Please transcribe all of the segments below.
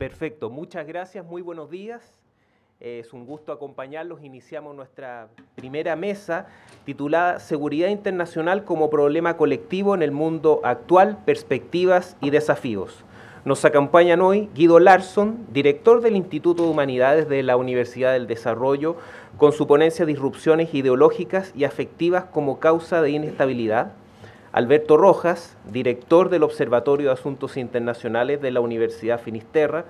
Perfecto, muchas gracias, muy buenos días. Es un gusto acompañarlos. Iniciamos nuestra primera mesa titulada Seguridad Internacional como Problema Colectivo en el Mundo Actual, Perspectivas y Desafíos. Nos acompañan hoy Guido Larson, director del Instituto de Humanidades de la Universidad del Desarrollo, con su ponencia Disrupciones Ideológicas y Afectivas como Causa de Inestabilidad. Alberto Rojas, director del Observatorio de Asuntos Internacionales de la Universidad Finisterra,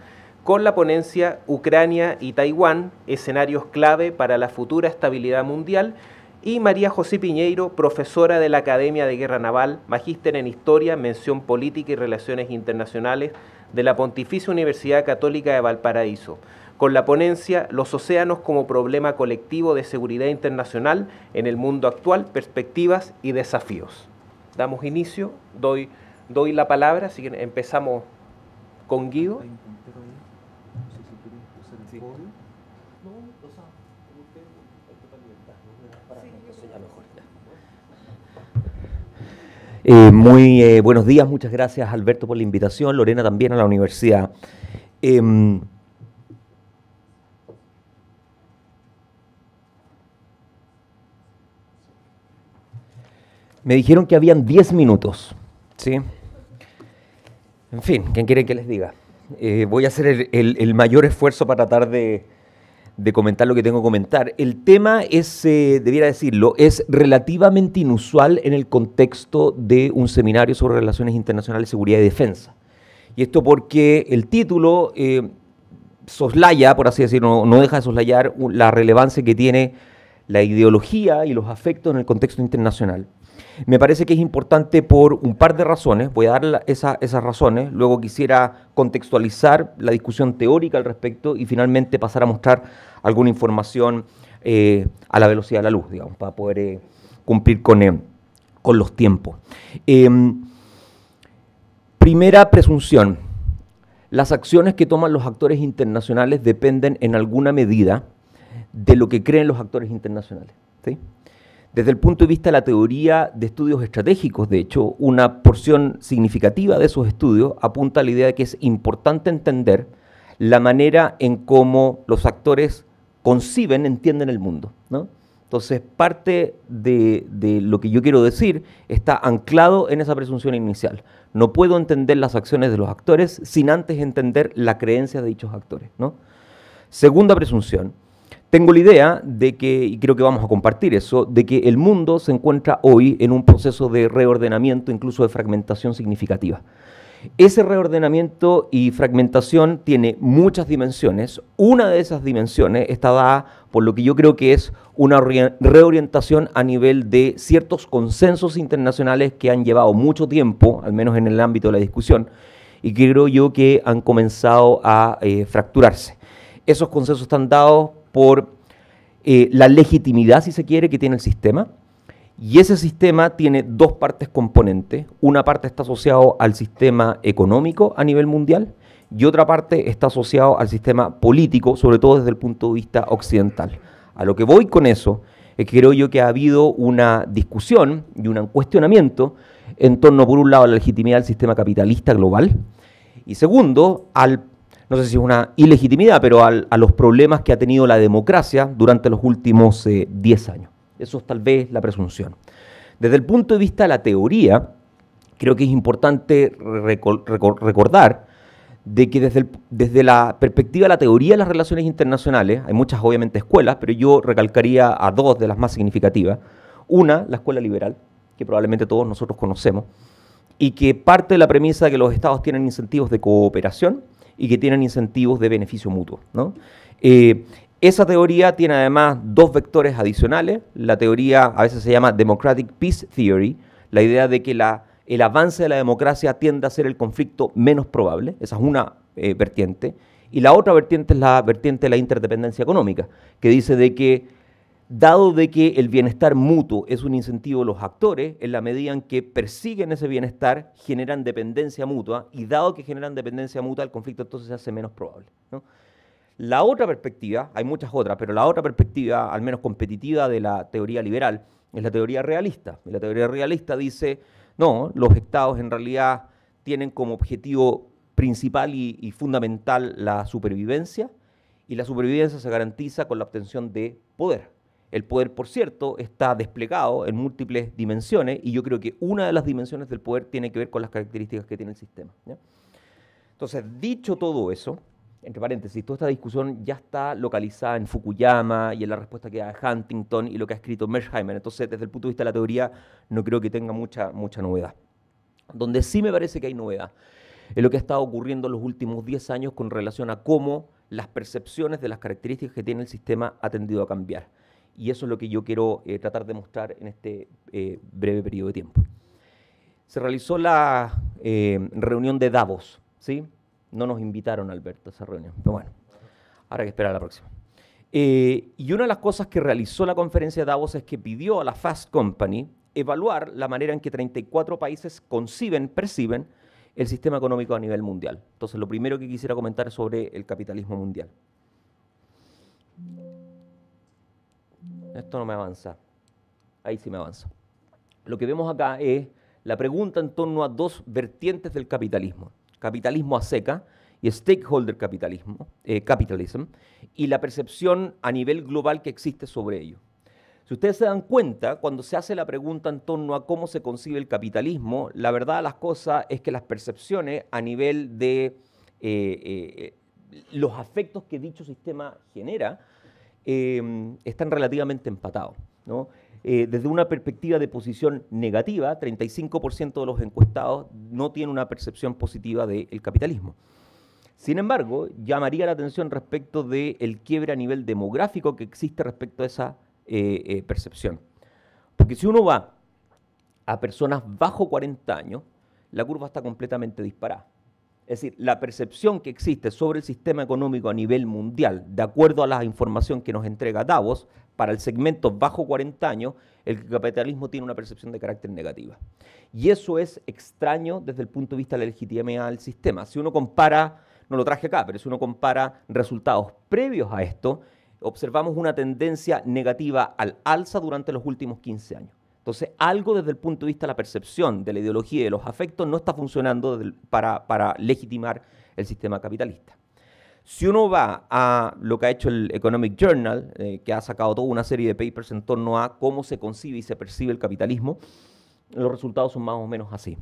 con la ponencia Ucrania y Taiwán, escenarios clave para la futura estabilidad mundial, y María José Piñeiro, profesora de la Academia de Guerra Naval, magíster en Historia, Mención Política y Relaciones Internacionales de la Pontificia Universidad Católica de Valparaíso, con la ponencia Los océanos como problema colectivo de seguridad internacional en el mundo actual, perspectivas y desafíos damos inicio, doy, doy la palabra, así que empezamos con Guido. muy eh, buenos días, muchas gracias Alberto por la invitación, Lorena también a la universidad. Em, Me dijeron que habían 10 minutos. ¿sí? En fin, ¿quién quiere que les diga? Eh, voy a hacer el, mayor esfuerzo para tratar de, comentar lo que tengo que comentar. El tema es, eh, debiera decirlo, es relativamente inusual en el contexto de un seminario sobre relaciones internacionales, seguridad y defensa. Y esto porque el título eh, soslaya, por así decirlo, no deja de soslayar la relevancia que tiene la ideología y los afectos en el contexto internacional. Me parece que es importante por un par de razones, voy a dar esas razones, luego quisiera contextualizar la discusión teórica al respecto y finalmente pasar a mostrar alguna información eh, a la velocidad de la luz, digamos, para poder eh, cumplir con, eh, con, los tiempos. Em, primera presunción, las acciones que toman los actores internacionales dependen en alguna medida de lo que creen los actores internacionales. ¿sí? Desde el punto de vista de la teoría de estudios estratégicos, de hecho, una porción significativa de esos estudios apunta a la idea de que es importante entender la manera en cómo los actores conciben, entienden el mundo. Entonces, parte de, lo que yo quiero decir está anclado en esa presunción inicial. No puedo entender las acciones de los actores sin antes entender la creencia de dichos actores. Segunda presunción tengo la idea de que, y creo que vamos a compartir eso, de que el mundo se encuentra hoy en un proceso de reordenamiento, incluso de fragmentación significativa. Ese reordenamiento y fragmentación tiene muchas dimensiones. Una de esas dimensiones está dada por lo que yo creo que es una reorientación a nivel de ciertos consensos internacionales que han llevado mucho tiempo, al menos en el ámbito de la discusión, y creo yo que han comenzado a eh, fracturarse. Esos consensos están dados por eh, la legitimidad, si se quiere, que tiene el sistema. Y ese sistema tiene dos partes componentes. Una parte está asociado al sistema económico a nivel mundial y otra parte está asociado al sistema político, sobre todo desde el punto de vista occidental. A lo que voy con eso es que creo yo que ha habido una discusión y un cuestionamiento en torno, por un lado, a la legitimidad del sistema capitalista global y segundo, al no sé si es una ilegitimidad, pero a los problemas que ha tenido la democracia durante los últimos 10 eh, años. Eso es tal vez la presunción. Desde el punto de vista de la teoría, creo que es importante recordar de que desde, desde, la perspectiva de la teoría de las relaciones internacionales, hay muchas obviamente escuelas, pero yo recalcaría a dos de las más significativas. Una, la escuela liberal, que probablemente todos nosotros conocemos, y que parte de la premisa de que los estados tienen incentivos de cooperación y que tienen incentivos de beneficio mutuo. Eh, esa teoría tiene además dos vectores adicionales. La teoría a veces se llama Democratic Peace Theory, la idea de que la, el avance de la democracia tiende a ser el conflicto menos probable. Esa es una eh, vertiente. Y la otra vertiente es la vertiente de la interdependencia económica, que dice de que dado de que el bienestar mutuo es un incentivo de los actores, en la medida en que persiguen ese bienestar, generan dependencia mutua, y dado que generan dependencia mutua, el conflicto entonces se hace menos probable. La otra perspectiva, hay muchas otras, pero la otra perspectiva, al menos competitiva de la teoría liberal, es la teoría realista. la teoría realista dice, no, los estados en realidad tienen como objetivo principal y fundamental la supervivencia, y la supervivencia se garantiza con la obtención de poder. El poder, por cierto, está desplegado en múltiples dimensiones y yo creo que una de las dimensiones del poder tiene que ver con las características que tiene el sistema. Entonces, dicho todo eso, entre paréntesis, toda esta discusión ya está localizada en Fukuyama y en la respuesta que da Huntington y lo que ha escrito Mersheimer. Entonces, desde el punto de vista de la teoría, no creo que tenga mucha, mucha novedad. Donde sí me parece que hay novedad es lo que ha estado ocurriendo en los últimos 10 años con relación a cómo las percepciones de las características que tiene el sistema ha tendido a cambiar y eso es lo que yo quiero eh, tratar de mostrar en este eh, breve periodo de tiempo. Se realizó la eh, reunión de Davos, ¿sí? No nos invitaron, Alberto, a esa reunión, pero bueno, ahora que esperar a la próxima. y una de las cosas que realizó la conferencia de Davos es que pidió a la Fast Company evaluar la manera en que 34 países conciben, perciben el sistema económico a nivel mundial. Entonces, lo primero que quisiera comentar es sobre el capitalismo mundial. Esto no me avanza. Ahí sí me avanza. Lo que vemos acá es la pregunta en torno a dos vertientes del capitalismo. Capitalismo a seca y stakeholder capitalismo, eh, capitalism, y la percepción a nivel global que existe sobre ello. Si ustedes se dan cuenta, cuando se hace la pregunta en torno a cómo se concibe el capitalismo, la verdad de las cosas es que las percepciones a nivel de eh, eh, los afectos que dicho sistema genera Em, están relativamente empatados. Eh, desde una perspectiva de posición negativa, 35% de los encuestados no tienen una percepción positiva del capitalismo. Sin embargo, llamaría la atención respecto del quiebre a nivel demográfico que existe respecto a esa eh, eh, percepción. Porque si uno va a personas bajo 40 años, la curva está completamente disparada. Es decir, la percepción que existe sobre el sistema económico a nivel mundial, de acuerdo a la información que nos entrega Davos, para el segmento bajo 40 años, el capitalismo tiene una percepción de carácter negativa. Y eso es extraño desde el punto de vista de la legitimidad del sistema. Si uno compara, no lo traje acá, pero si uno compara resultados previos a esto, observamos una tendencia negativa al alza durante los últimos 15 años. Entonces, algo desde el punto de vista de la percepción, de la ideología y de los afectos no está funcionando para, legitimar el sistema capitalista. Si uno va a lo que ha hecho el Economic Journal, eh, que ha sacado toda una serie de papers en torno a cómo se concibe y se percibe el capitalismo, los resultados son más o menos así.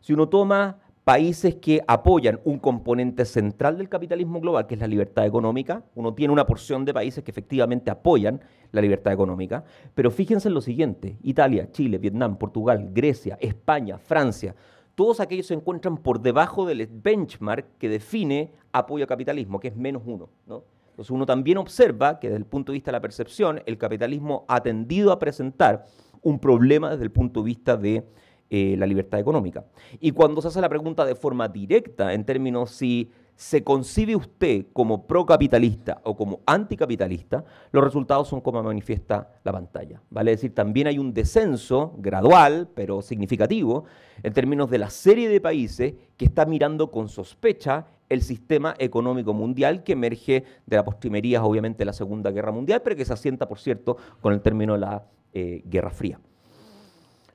Si uno toma países que apoyan un componente central del capitalismo global, que es la libertad económica. Uno tiene una porción de países que efectivamente apoyan la libertad económica. Pero fíjense en lo siguiente, Italia, Chile, Vietnam, Portugal, Grecia, España, Francia, todos aquellos se encuentran por debajo del benchmark que define apoyo al capitalismo, que es menos uno. Entonces uno también observa que desde el punto de vista de la percepción, el capitalismo ha tendido a presentar un problema desde el punto de vista de eh, la libertad económica. Y cuando se hace la pregunta de forma directa, en términos si se concibe usted como procapitalista o como anticapitalista, los resultados son como manifiesta la pantalla. Vale es decir, también hay un descenso gradual, pero significativo, en términos de la serie de países que está mirando con sospecha el sistema económico mundial que emerge de la postrimería, obviamente, de la Segunda Guerra Mundial, pero que se asienta, por cierto, con el término de la eh, Guerra Fría.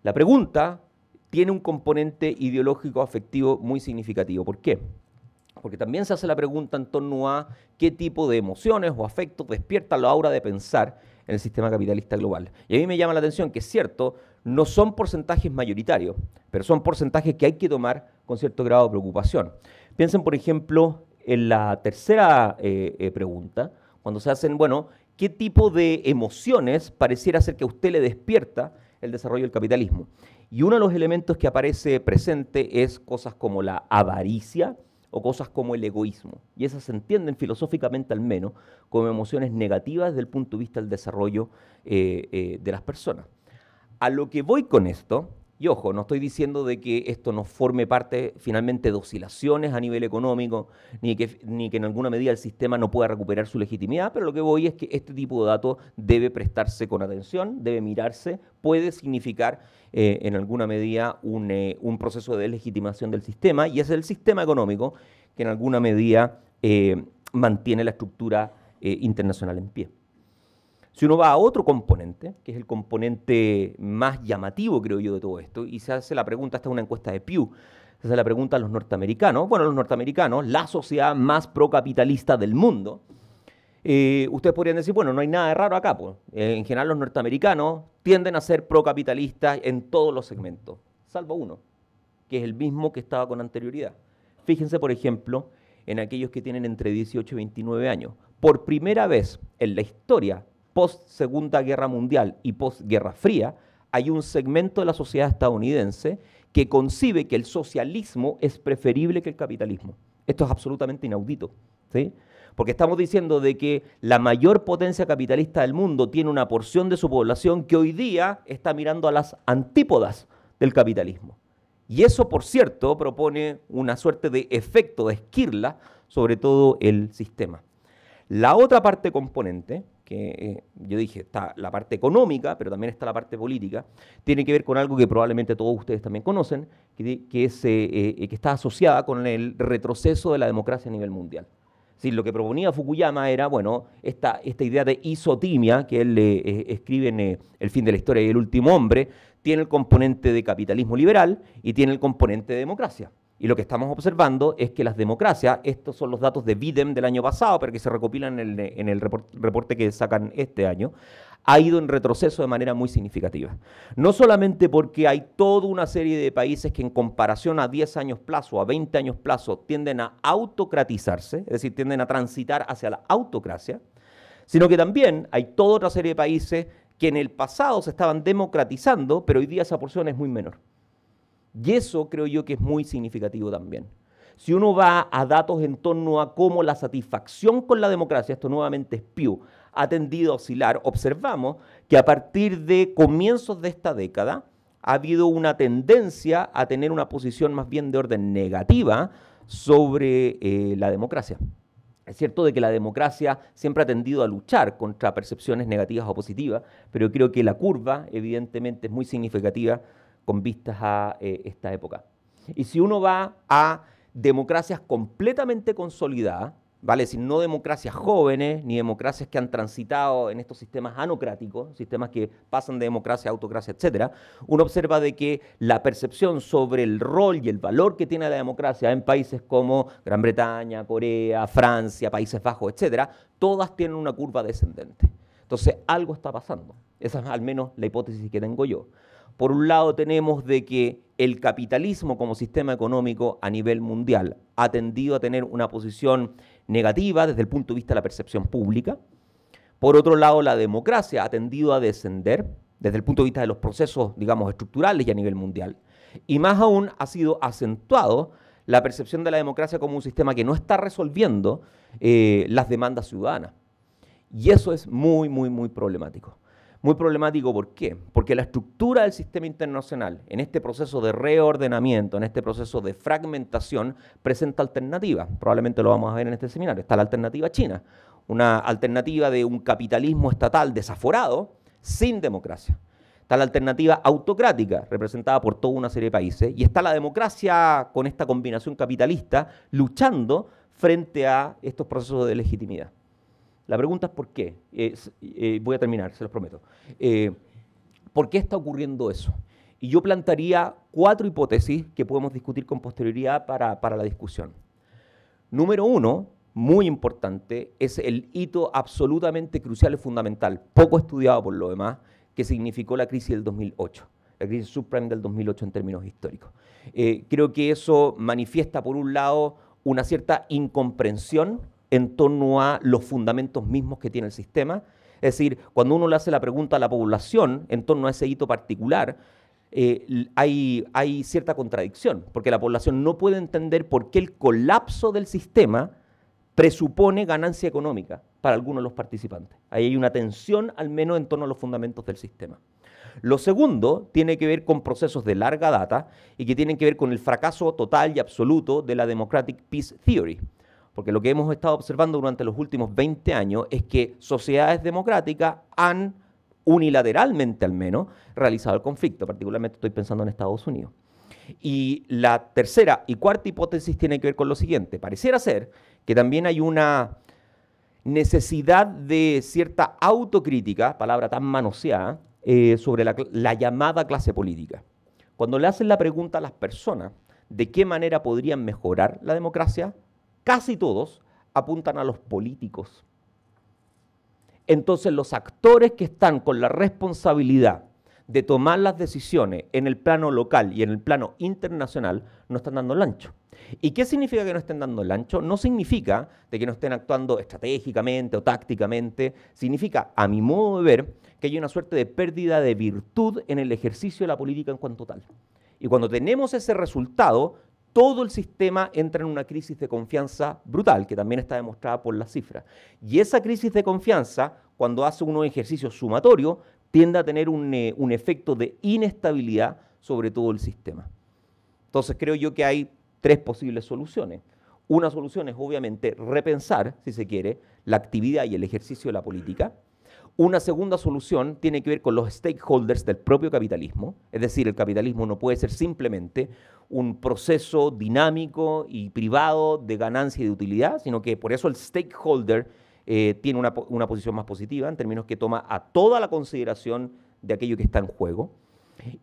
La pregunta tiene un componente ideológico afectivo muy significativo. ¿Por qué? Porque también se hace la pregunta en torno a qué tipo de emociones o afectos despierta la aura de pensar en el sistema capitalista global. Y a mí me llama la atención que es cierto, no son porcentajes mayoritarios, pero son porcentajes que hay que tomar con cierto grado de preocupación. Piensen, por ejemplo, en la tercera eh, eh, pregunta, cuando se hacen, bueno, ¿qué tipo de emociones pareciera ser que a usted le despierta el desarrollo del capitalismo? Y uno de los elementos que aparece presente es cosas como la avaricia o cosas como el egoísmo. Y esas se entienden filosóficamente al menos como emociones negativas desde el punto de vista del desarrollo eh, eh, de las personas. A lo que voy con esto y ojo, no estoy diciendo de que esto no forme parte finalmente de oscilaciones a nivel económico, ni que, ni que en alguna medida el sistema no pueda recuperar su legitimidad, pero lo que voy es que este tipo de datos debe prestarse con atención, debe mirarse, puede significar eh, en alguna medida un, eh, proceso de legitimación del sistema, y es el sistema económico que en alguna medida eh, mantiene la estructura internacional en pie. Si uno va a otro componente, que es el componente más llamativo, creo yo, de todo esto, y se hace la pregunta, esta es una encuesta de Pew, se hace la pregunta a los norteamericanos, bueno, los norteamericanos, la sociedad más procapitalista del mundo, eh, ustedes podrían decir, bueno, no hay nada de raro acá, pues. Eh, en general los norteamericanos tienden a ser procapitalistas en todos los segmentos, salvo uno, que es el mismo que estaba con anterioridad. Fíjense, por ejemplo, en aquellos que tienen entre 18 y 29 años. Por primera vez en la historia post Segunda Guerra Mundial y post Guerra Fría, hay un segmento de la sociedad estadounidense que concibe que el socialismo es preferible que el capitalismo. Esto es absolutamente inaudito, ¿sí? Porque estamos diciendo de que la mayor potencia capitalista del mundo tiene una porción de su población que hoy día está mirando a las antípodas del capitalismo. Y eso, por cierto, propone una suerte de efecto de esquirla sobre todo el sistema. La otra parte componente que eh, yo dije, está la parte económica, pero también está la parte política, tiene que ver con algo que probablemente todos ustedes también conocen, que, que eh, eh, que está asociada con el retroceso de la democracia a nivel mundial. sí lo que proponía Fukuyama era, bueno, esta, esta idea de isotimia que él escribe en El fin de la historia y El último hombre, tiene el componente de capitalismo liberal y tiene el componente de democracia. Y lo que estamos observando es que las democracias, estos son los datos de Bidem del año pasado, pero que se recopilan en el, en el reporte que sacan este año, ha ido en retroceso de manera muy significativa. No solamente porque hay toda una serie de países que en comparación a 10 años plazo, a 20 años plazo, tienden a autocratizarse, es decir, tienden a transitar hacia la autocracia, sino que también hay toda otra serie de países que en el pasado se estaban democratizando, pero hoy día esa porción es muy menor. Y eso creo yo que es muy significativo también. Si uno va a datos en torno a cómo la satisfacción con la democracia, esto nuevamente es Pew, ha tendido a oscilar, observamos que a partir de comienzos de esta década ha habido una tendencia a tener una posición más bien de orden negativa sobre eh, la democracia. Es cierto de que la democracia siempre ha tendido a luchar contra percepciones negativas o positivas, pero creo que la curva evidentemente es muy significativa con vistas a eh, esta época. Y si uno va a democracias completamente consolidadas, ¿vale? Es no democracias jóvenes, ni democracias que han transitado en estos sistemas anocráticos, sistemas que pasan de democracia a autocracia, etcétera, uno observa de que la percepción sobre el rol y el valor que tiene la democracia en países como Gran Bretaña, Corea, Francia, Países Bajos, etcétera, todas tienen una curva descendente. Entonces, algo está pasando. Esa es al menos la hipótesis que tengo yo. Por un lado tenemos de que el capitalismo como sistema económico a nivel mundial ha tendido a tener una posición negativa desde el punto de vista de la percepción pública. Por otro lado, la democracia ha tendido a descender desde el punto de vista de los procesos, digamos, estructurales y a nivel mundial. Y más aún ha sido acentuado la percepción de la democracia como un sistema que no está resolviendo eh, las demandas ciudadanas. Y eso es muy, muy, muy problemático muy problemático, ¿por qué? Porque la estructura del sistema internacional, en este proceso de reordenamiento, en este proceso de fragmentación, presenta alternativas. Probablemente lo vamos a ver en este seminario. Está la alternativa china, una alternativa de un capitalismo estatal desaforado sin democracia. Está la alternativa autocrática, representada por toda una serie de países, y está la democracia con esta combinación capitalista luchando frente a estos procesos de legitimidad. La pregunta es por qué. Eh, eh, voy a terminar, se los prometo. Eh, ¿Por qué está ocurriendo eso? Y yo plantaría cuatro hipótesis que podemos discutir con posterioridad para, la discusión. Número uno, muy importante, es el hito absolutamente crucial y fundamental, poco estudiado por lo demás, que significó la crisis del 2008 la crisis subprime del 2008 en términos históricos. creo que eso manifiesta, por un lado, una cierta incomprensión en torno a los fundamentos mismos que tiene el sistema. Es decir, cuando uno le hace la pregunta a la población en torno a ese hito particular, eh, hay, hay cierta contradicción, porque la población no puede entender por qué el colapso del sistema presupone ganancia económica para algunos de los participantes. Ahí hay una tensión, al menos en torno a los fundamentos del sistema. Lo segundo tiene que ver con procesos de larga data y que tienen que ver con el fracaso total y absoluto de la Democratic Peace Theory. Porque lo que hemos estado observando durante los últimos 20 años es que sociedades democráticas han unilateralmente al menos, realizado el conflicto. Particularmente estoy pensando en Estados Unidos. Y la tercera y cuarta hipótesis tiene que ver con lo siguiente. Pareciera ser que también hay una necesidad de cierta autocrítica, palabra tan manoseada, eh, sobre la llamada clase política. Cuando le hacen la pregunta a las personas de qué manera podrían mejorar la democracia, casi todos, apuntan a los políticos. Entonces los actores que están con la responsabilidad de tomar las decisiones en el plano local y en el plano internacional no están dando el ancho. ¿Y qué significa que no estén dando el ancho? No significa de que no estén actuando estratégicamente o tácticamente, significa, a mi modo de ver, que hay una suerte de pérdida de virtud en el ejercicio de la política en cuanto tal. Y cuando tenemos ese resultado, todo el sistema entra en una crisis de confianza brutal, que también está demostrada por las cifras. Y esa crisis de confianza, cuando hace uno ejercicio sumatorio, tiende a tener un, eh, un efecto de inestabilidad sobre todo el sistema. Entonces creo yo que hay tres posibles soluciones. Una solución es obviamente repensar, si se quiere, la actividad y el ejercicio de la política. Una segunda solución tiene que ver con los stakeholders del propio capitalismo, es decir, el capitalismo no puede ser simplemente un proceso dinámico y privado de ganancia y de utilidad, sino que por eso el stakeholder eh, tiene una, posición más positiva en términos que toma a toda la consideración de aquello que está en juego.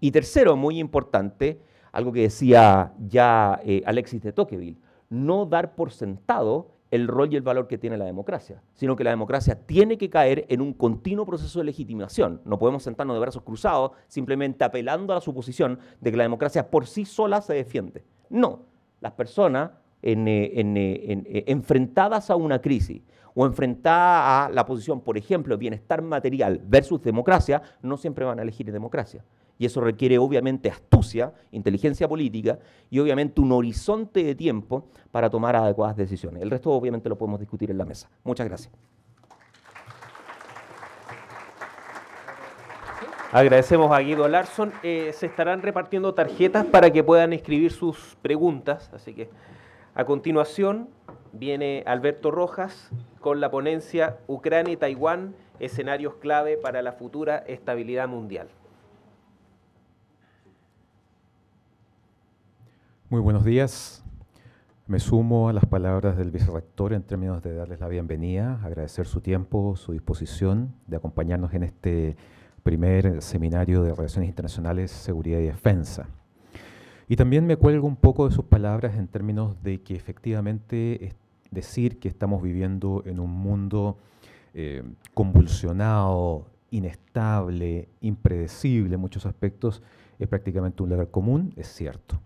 Y tercero, muy importante, algo que decía ya eh, Alexis de Tocqueville, no dar por sentado el rol y el valor que tiene la democracia, sino que la democracia tiene que caer en un continuo proceso de legitimación. No podemos sentarnos de brazos cruzados simplemente apelando a la suposición de que la democracia por sí sola se defiende. No, las personas eh, eh, eh, enfrentadas a una crisis o enfrentadas a la posición, por ejemplo, bienestar material versus democracia, no siempre van a elegir democracia y eso requiere obviamente astucia, inteligencia política y obviamente un horizonte de tiempo para tomar adecuadas decisiones. El resto obviamente lo podemos discutir en la mesa. Muchas gracias. Agradecemos a Guido Larson. Eh, se estarán repartiendo tarjetas para que puedan escribir sus preguntas. Así que a continuación viene Alberto Rojas con la ponencia Ucrania y Taiwán, escenarios clave para la futura estabilidad mundial. Muy buenos días. Me sumo a las palabras del vicerrector en términos de darles la bienvenida, agradecer su tiempo, su disposición de acompañarnos en este primer seminario de Relaciones Internacionales, Seguridad y Defensa. Y también me cuelgo un poco de sus palabras en términos de que efectivamente decir que estamos viviendo en un mundo eh, convulsionado, inestable, impredecible en muchos aspectos, es prácticamente un lugar común, es cierto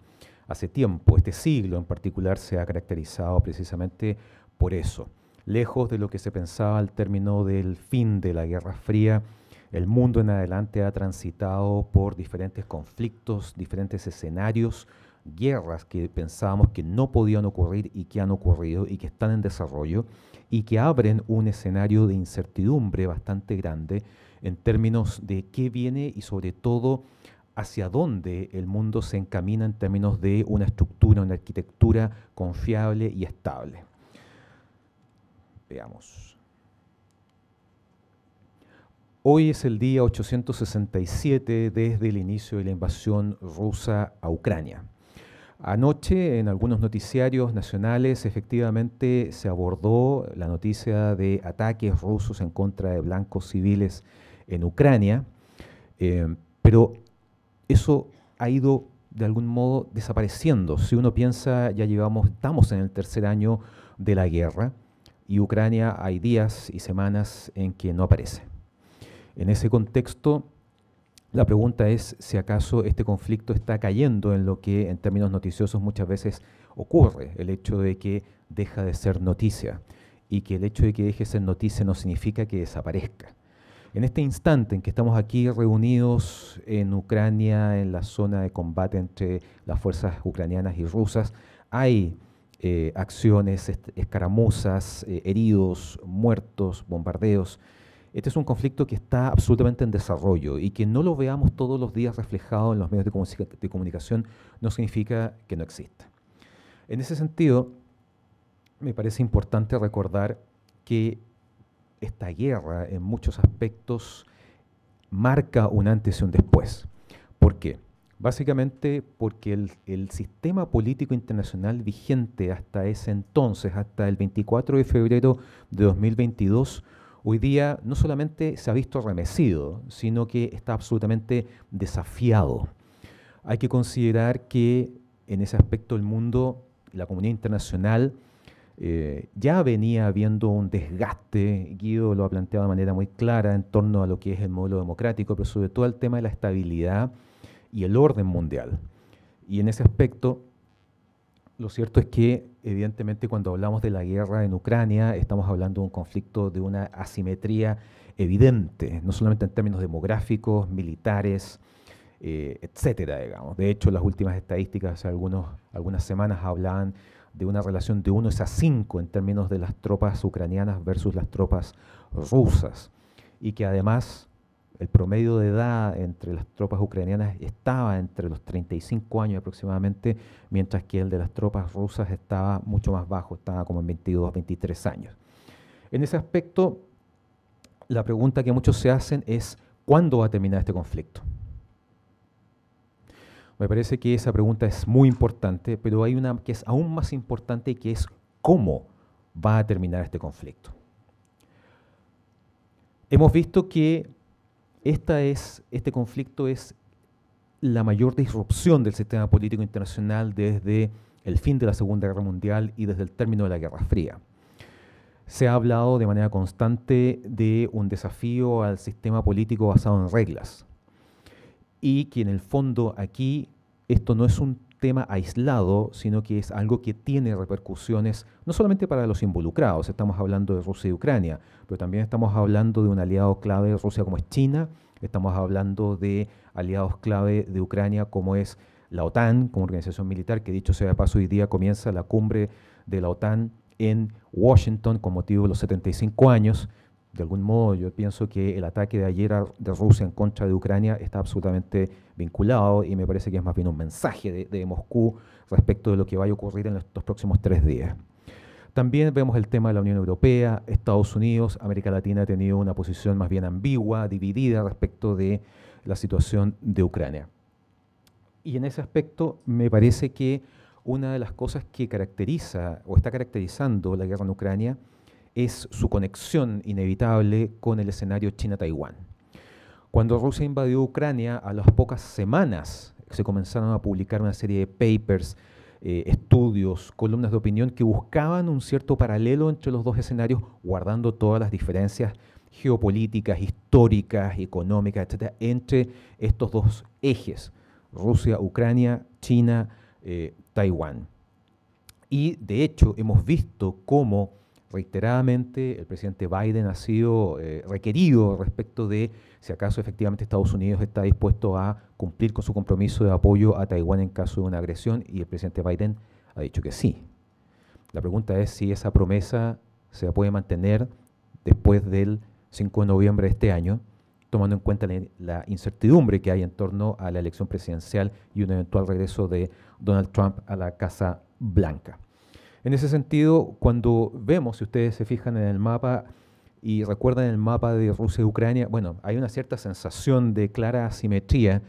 hace tiempo. Este siglo en particular se ha caracterizado precisamente por eso. Lejos de lo que se pensaba al término del fin de la Guerra Fría, el mundo en adelante ha transitado por diferentes conflictos, diferentes escenarios, guerras que pensábamos que no podían ocurrir y que han ocurrido y que están en desarrollo y que abren un escenario de incertidumbre bastante grande en términos de qué viene y sobre todo hacia dónde el mundo se encamina en términos de una estructura, una arquitectura confiable y estable. Veamos. Hoy es el día 867 desde el inicio de la invasión rusa a Ucrania. Anoche en algunos noticiarios nacionales efectivamente se abordó la noticia de ataques rusos en contra de blancos civiles en Ucrania, eh, pero eso ha ido de algún modo desapareciendo. Si uno piensa, ya llevamos, estamos en el tercer año de la guerra y Ucrania hay días y semanas en que no aparece. En ese contexto, la pregunta es si acaso este conflicto está cayendo en lo que en términos noticiosos muchas veces ocurre, el hecho de que deja de ser noticia y que el hecho de que deje de ser noticia no significa que desaparezca. En este instante en que estamos aquí reunidos en Ucrania, en la zona de combate entre las fuerzas ucranianas y rusas, hay eh, acciones, escaramuzas, eh, heridos, muertos, bombardeos. Este es un conflicto que está absolutamente en desarrollo y que no lo veamos todos los días reflejado en los medios de comunicación no significa que no exista. En ese sentido, me parece importante recordar que esta guerra en muchos aspectos marca un antes y un después. ¿Por qué? Básicamente porque el, sistema político internacional vigente hasta ese entonces, hasta el 24 de febrero de 2022, hoy día no solamente se ha visto remecido, sino que está absolutamente desafiado. Hay que considerar que en ese aspecto el mundo, la comunidad internacional, eh, ya venía habiendo un desgaste, Guido lo ha planteado de manera muy clara en torno a lo que es el modelo democrático, pero sobre todo al tema de la estabilidad y el orden mundial. Y en ese aspecto, lo cierto es que evidentemente cuando hablamos de la guerra en Ucrania, estamos hablando de un conflicto de una asimetría evidente, no solamente en términos demográficos, militares, eh, etcétera, digamos. De hecho, las últimas estadísticas hace algunas semanas hablaban de una relación de 1 es a 5 en términos de las tropas ucranianas versus las tropas rusas, y que además el promedio de edad entre las tropas ucranianas estaba entre los 35 años aproximadamente, mientras que el de las tropas rusas estaba mucho más bajo, estaba como en 22, 23 años. En ese aspecto, la pregunta que muchos se hacen es, ¿cuándo va a terminar este conflicto? Me parece que esa pregunta es muy importante, pero hay una que es aún más importante y que es cómo va a terminar este conflicto. Hemos visto que esta es, este conflicto es la mayor disrupción del sistema político internacional desde el fin de la Segunda Guerra Mundial y desde el término de la Guerra Fría. Se ha hablado de manera constante de un desafío al sistema político basado en reglas y que en el fondo aquí esto no es un tema aislado, sino que es algo que tiene repercusiones no solamente para los involucrados, estamos hablando de Rusia y Ucrania, pero también estamos hablando de un aliado clave de Rusia como es China, estamos hablando de aliados clave de Ucrania como es la OTAN, como organización militar, que dicho sea de paso, hoy día comienza la cumbre de la OTAN en Washington con motivo de los 75 años de algún modo, yo pienso que el ataque de ayer de Rusia en contra de Ucrania está absolutamente vinculado y me parece que es más bien un mensaje de, Moscú respecto de lo que va a ocurrir en estos próximos tres días. También vemos el tema de la Unión Europea, Estados Unidos, América Latina ha tenido una posición más bien ambigua, dividida respecto de la situación de Ucrania. Y en ese aspecto me parece que una de las cosas que caracteriza o está caracterizando la guerra en Ucrania es su conexión inevitable con el escenario China-Taiwán. Cuando Rusia invadió Ucrania, a las pocas semanas se comenzaron a publicar una serie de papers, eh, estudios, columnas de opinión que buscaban un cierto paralelo entre los dos escenarios, guardando todas las diferencias geopolíticas, históricas, económicas, etcétera, entre estos dos ejes, Rusia, Ucrania, China, eh, Taiwán. Y de hecho hemos visto cómo Reiteradamente, el presidente Biden ha sido eh, requerido respecto de si acaso efectivamente Estados Unidos está dispuesto a cumplir con su compromiso de apoyo a Taiwán en caso de una agresión y el presidente Biden ha dicho que sí. La pregunta es si esa promesa se puede mantener después del 5 de noviembre de este año, tomando en cuenta la incertidumbre que hay en torno a la elección presidencial y un eventual regreso de Donald Trump a la Casa Blanca. En ese sentido, cuando vemos, si ustedes se fijan en el mapa y recuerdan el mapa de Rusia y Ucrania, bueno, hay una cierta sensación de clara asimetría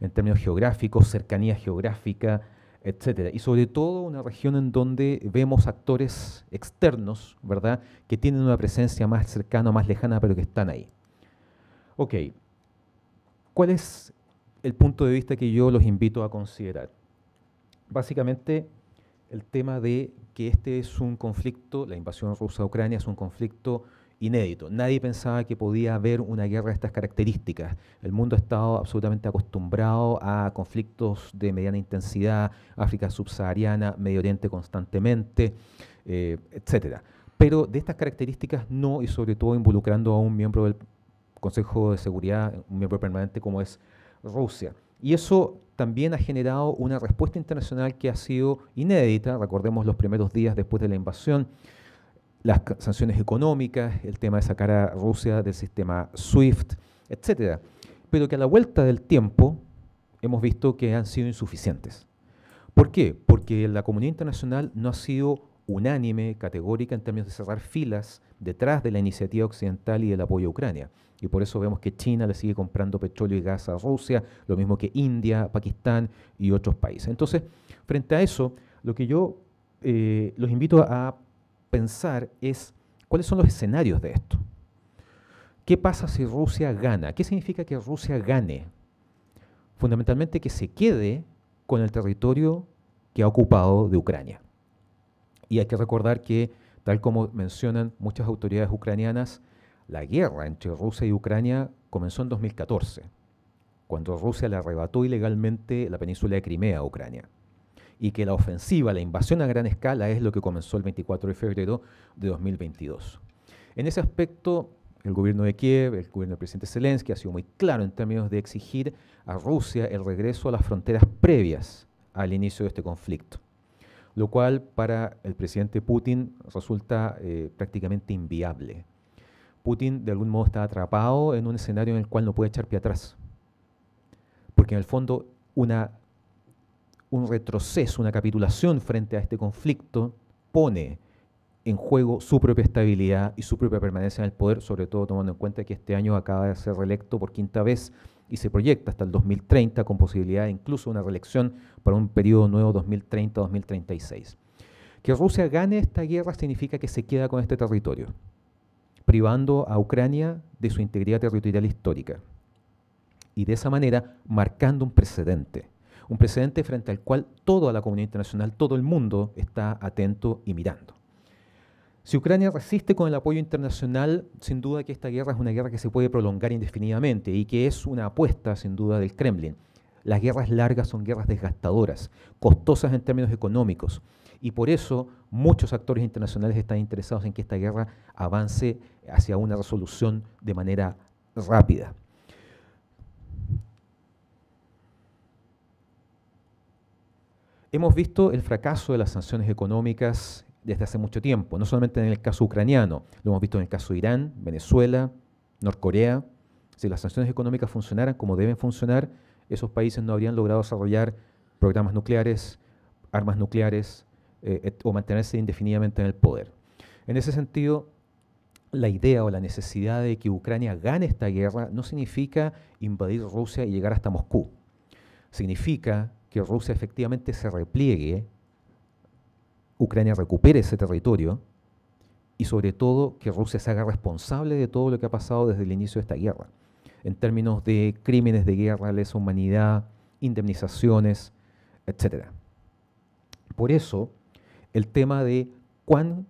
en términos geográficos, cercanía geográfica, etc. Y sobre todo una región en donde vemos actores externos, ¿verdad?, que tienen una presencia más cercana, o más lejana, pero que están ahí. Ok, ¿cuál es el punto de vista que yo los invito a considerar? Básicamente, el tema de que este es un conflicto, la invasión rusa a Ucrania es un conflicto inédito. Nadie pensaba que podía haber una guerra de estas características. El mundo ha estado absolutamente acostumbrado a conflictos de mediana intensidad, África subsahariana, Medio Oriente constantemente, eh, etcétera. Pero de estas características no, y sobre todo involucrando a un miembro del Consejo de Seguridad, un miembro permanente como es Rusia. Y eso también ha generado una respuesta internacional que ha sido inédita. Recordemos los primeros días después de la invasión, las sanciones económicas, el tema de sacar a Rusia del sistema SWIFT, etc. Pero que a la vuelta del tiempo hemos visto que han sido insuficientes. ¿Por qué? Porque la comunidad internacional no ha sido unánime, categórica en términos de cerrar filas detrás de la iniciativa occidental y del apoyo a Ucrania. Y por eso vemos que China le sigue comprando petróleo y gas a Rusia, lo mismo que India, Pakistán y otros países. Entonces, frente a eso, lo que yo eh, los invito a pensar es cuáles son los escenarios de esto. ¿Qué pasa si Rusia gana? ¿Qué significa que Rusia gane? Fundamentalmente que se quede con el territorio que ha ocupado de Ucrania. Y hay que recordar que, tal como mencionan muchas autoridades ucranianas, la guerra entre Rusia y Ucrania comenzó en 2014, cuando Rusia le arrebató ilegalmente la península de Crimea a Ucrania. Y que la ofensiva, la invasión a gran escala es lo que comenzó el 24 de febrero de 2022. En ese aspecto, el gobierno de Kiev, el gobierno del presidente Zelensky ha sido muy claro en términos de exigir a Rusia el regreso a las fronteras previas al inicio de este conflicto lo cual para el presidente Putin resulta eh, prácticamente inviable. Putin de algún modo está atrapado en un escenario en el cual no puede echar pie atrás, porque en el fondo un retroceso, una capitulación frente a este conflicto pone en juego su propia estabilidad y su propia permanencia en el poder, sobre todo tomando en cuenta que este año acaba de ser reelecto por quinta vez y se proyecta hasta el 2030 con posibilidad de incluso una reelección para un periodo nuevo 2030-2036. Que Rusia gane esta guerra significa que se queda con este territorio, privando a Ucrania de su integridad territorial histórica y de esa manera marcando un precedente, un precedente frente al cual toda la comunidad internacional, todo el mundo está atento y mirando. Si Ucrania resiste con el apoyo internacional, sin duda que esta guerra es una guerra que se puede prolongar indefinidamente y que es una apuesta, sin duda, del Kremlin. Las guerras largas son guerras desgastadoras, costosas en términos económicos, y por eso muchos actores internacionales están interesados en que esta guerra avance hacia una resolución de manera rápida. Hemos visto el fracaso de las sanciones económicas desde hace mucho tiempo, no solamente en el caso ucraniano, lo hemos visto en el caso de Irán, Venezuela, Norcorea. Si las sanciones económicas funcionaran como deben funcionar, esos países no habrían logrado desarrollar programas nucleares, armas nucleares eh, o mantenerse indefinidamente en el poder. En ese sentido, la idea o la necesidad de que Ucrania gane esta guerra no significa invadir Rusia y llegar hasta Moscú. Significa que Rusia efectivamente se repliegue Ucrania recupere ese territorio y sobre todo que Rusia se haga responsable de todo lo que ha pasado desde el inicio de esta guerra, en términos de crímenes de guerra, lesa humanidad, indemnizaciones, etc. Por eso, el tema de cuán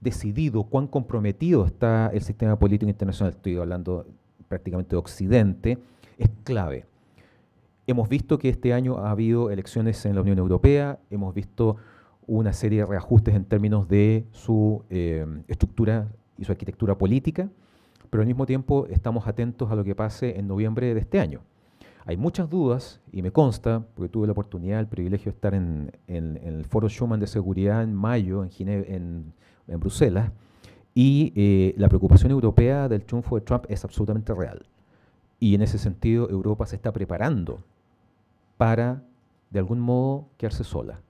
decidido, cuán comprometido está el sistema político internacional, estoy hablando prácticamente de Occidente, es clave. Hemos visto que este año ha habido elecciones en la Unión Europea, hemos visto una serie de reajustes en términos de su eh, estructura y su arquitectura política, pero al mismo tiempo estamos atentos a lo que pase en noviembre de este año. Hay muchas dudas, y me consta, porque tuve la oportunidad, el privilegio de estar en, el Foro Schuman de Seguridad en mayo en, en, Bruselas, y eh, la preocupación europea del triunfo de Trump es absolutamente real. Y en ese sentido, Europa se está preparando para, de algún modo, quedarse sola